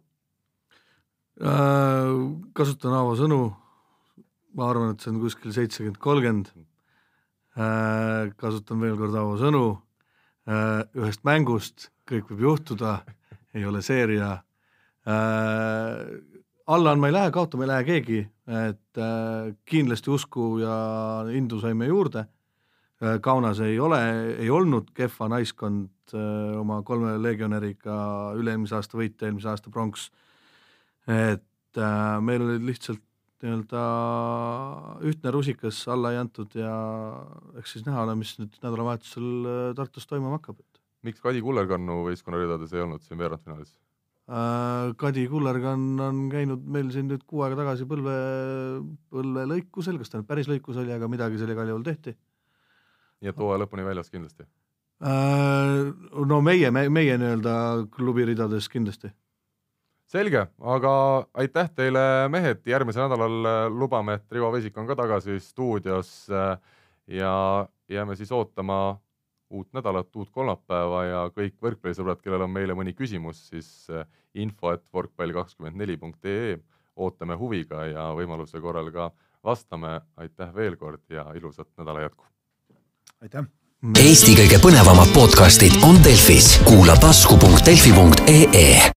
kasutan Aavo sõnu, ma arvan, et see on kuskil seitsekümmend, kolmkümmend. Äh, kasutan veel kord Aavo sõnu, äh, ühest mängust, kõik võib juhtuda, ei ole seeria. Äh, alla on ma ei lähe, kaotama ei lähe keegi, et kindlasti usku ja indu saime juurde. Kaunas ei ole, ei olnud kehva naiskond oma kolme legionäriga, üle-eelmise aasta võitja, eelmise aasta pronks. et meil olid lihtsalt nii-öelda ühtne rusikas alla ei antud ja eks siis näha ole, mis nüüd nädalavahetusel äh, Tartus toimuma hakkab. miks Kadi Kullerkannu võistkonna ridades ei olnud siin veerandfinaalis? Äh, Kadi Kullergann on käinud meil siin nüüd kuu aega tagasi Põlve, Põlve lõikusel, kas ta nüüd päris lõikus oli, aga midagi sellega igal juhul tehti. nii et hooaja lõpuni väljas kindlasti? Äh, no meie, meie nii-öelda klubi ridades kindlasti selge, aga aitäh teile, mehed, järgmisel nädalal äh, lubame, et Rivo Vesik on ka tagasi stuudios äh, ja jääme siis ootama uut nädalat, uut kolmapäeva ja kõik võrkpallisõbrad, kellel on meile mõni küsimus, siis äh, info et võrkpall24.ee e. ootame huviga ja võimaluse korral ka vastame. aitäh veel kord ja ilusat nädala jätku. aitäh. Eesti kõige põnevamad podcastid on Delfis, kuula tasku.delfi.ee.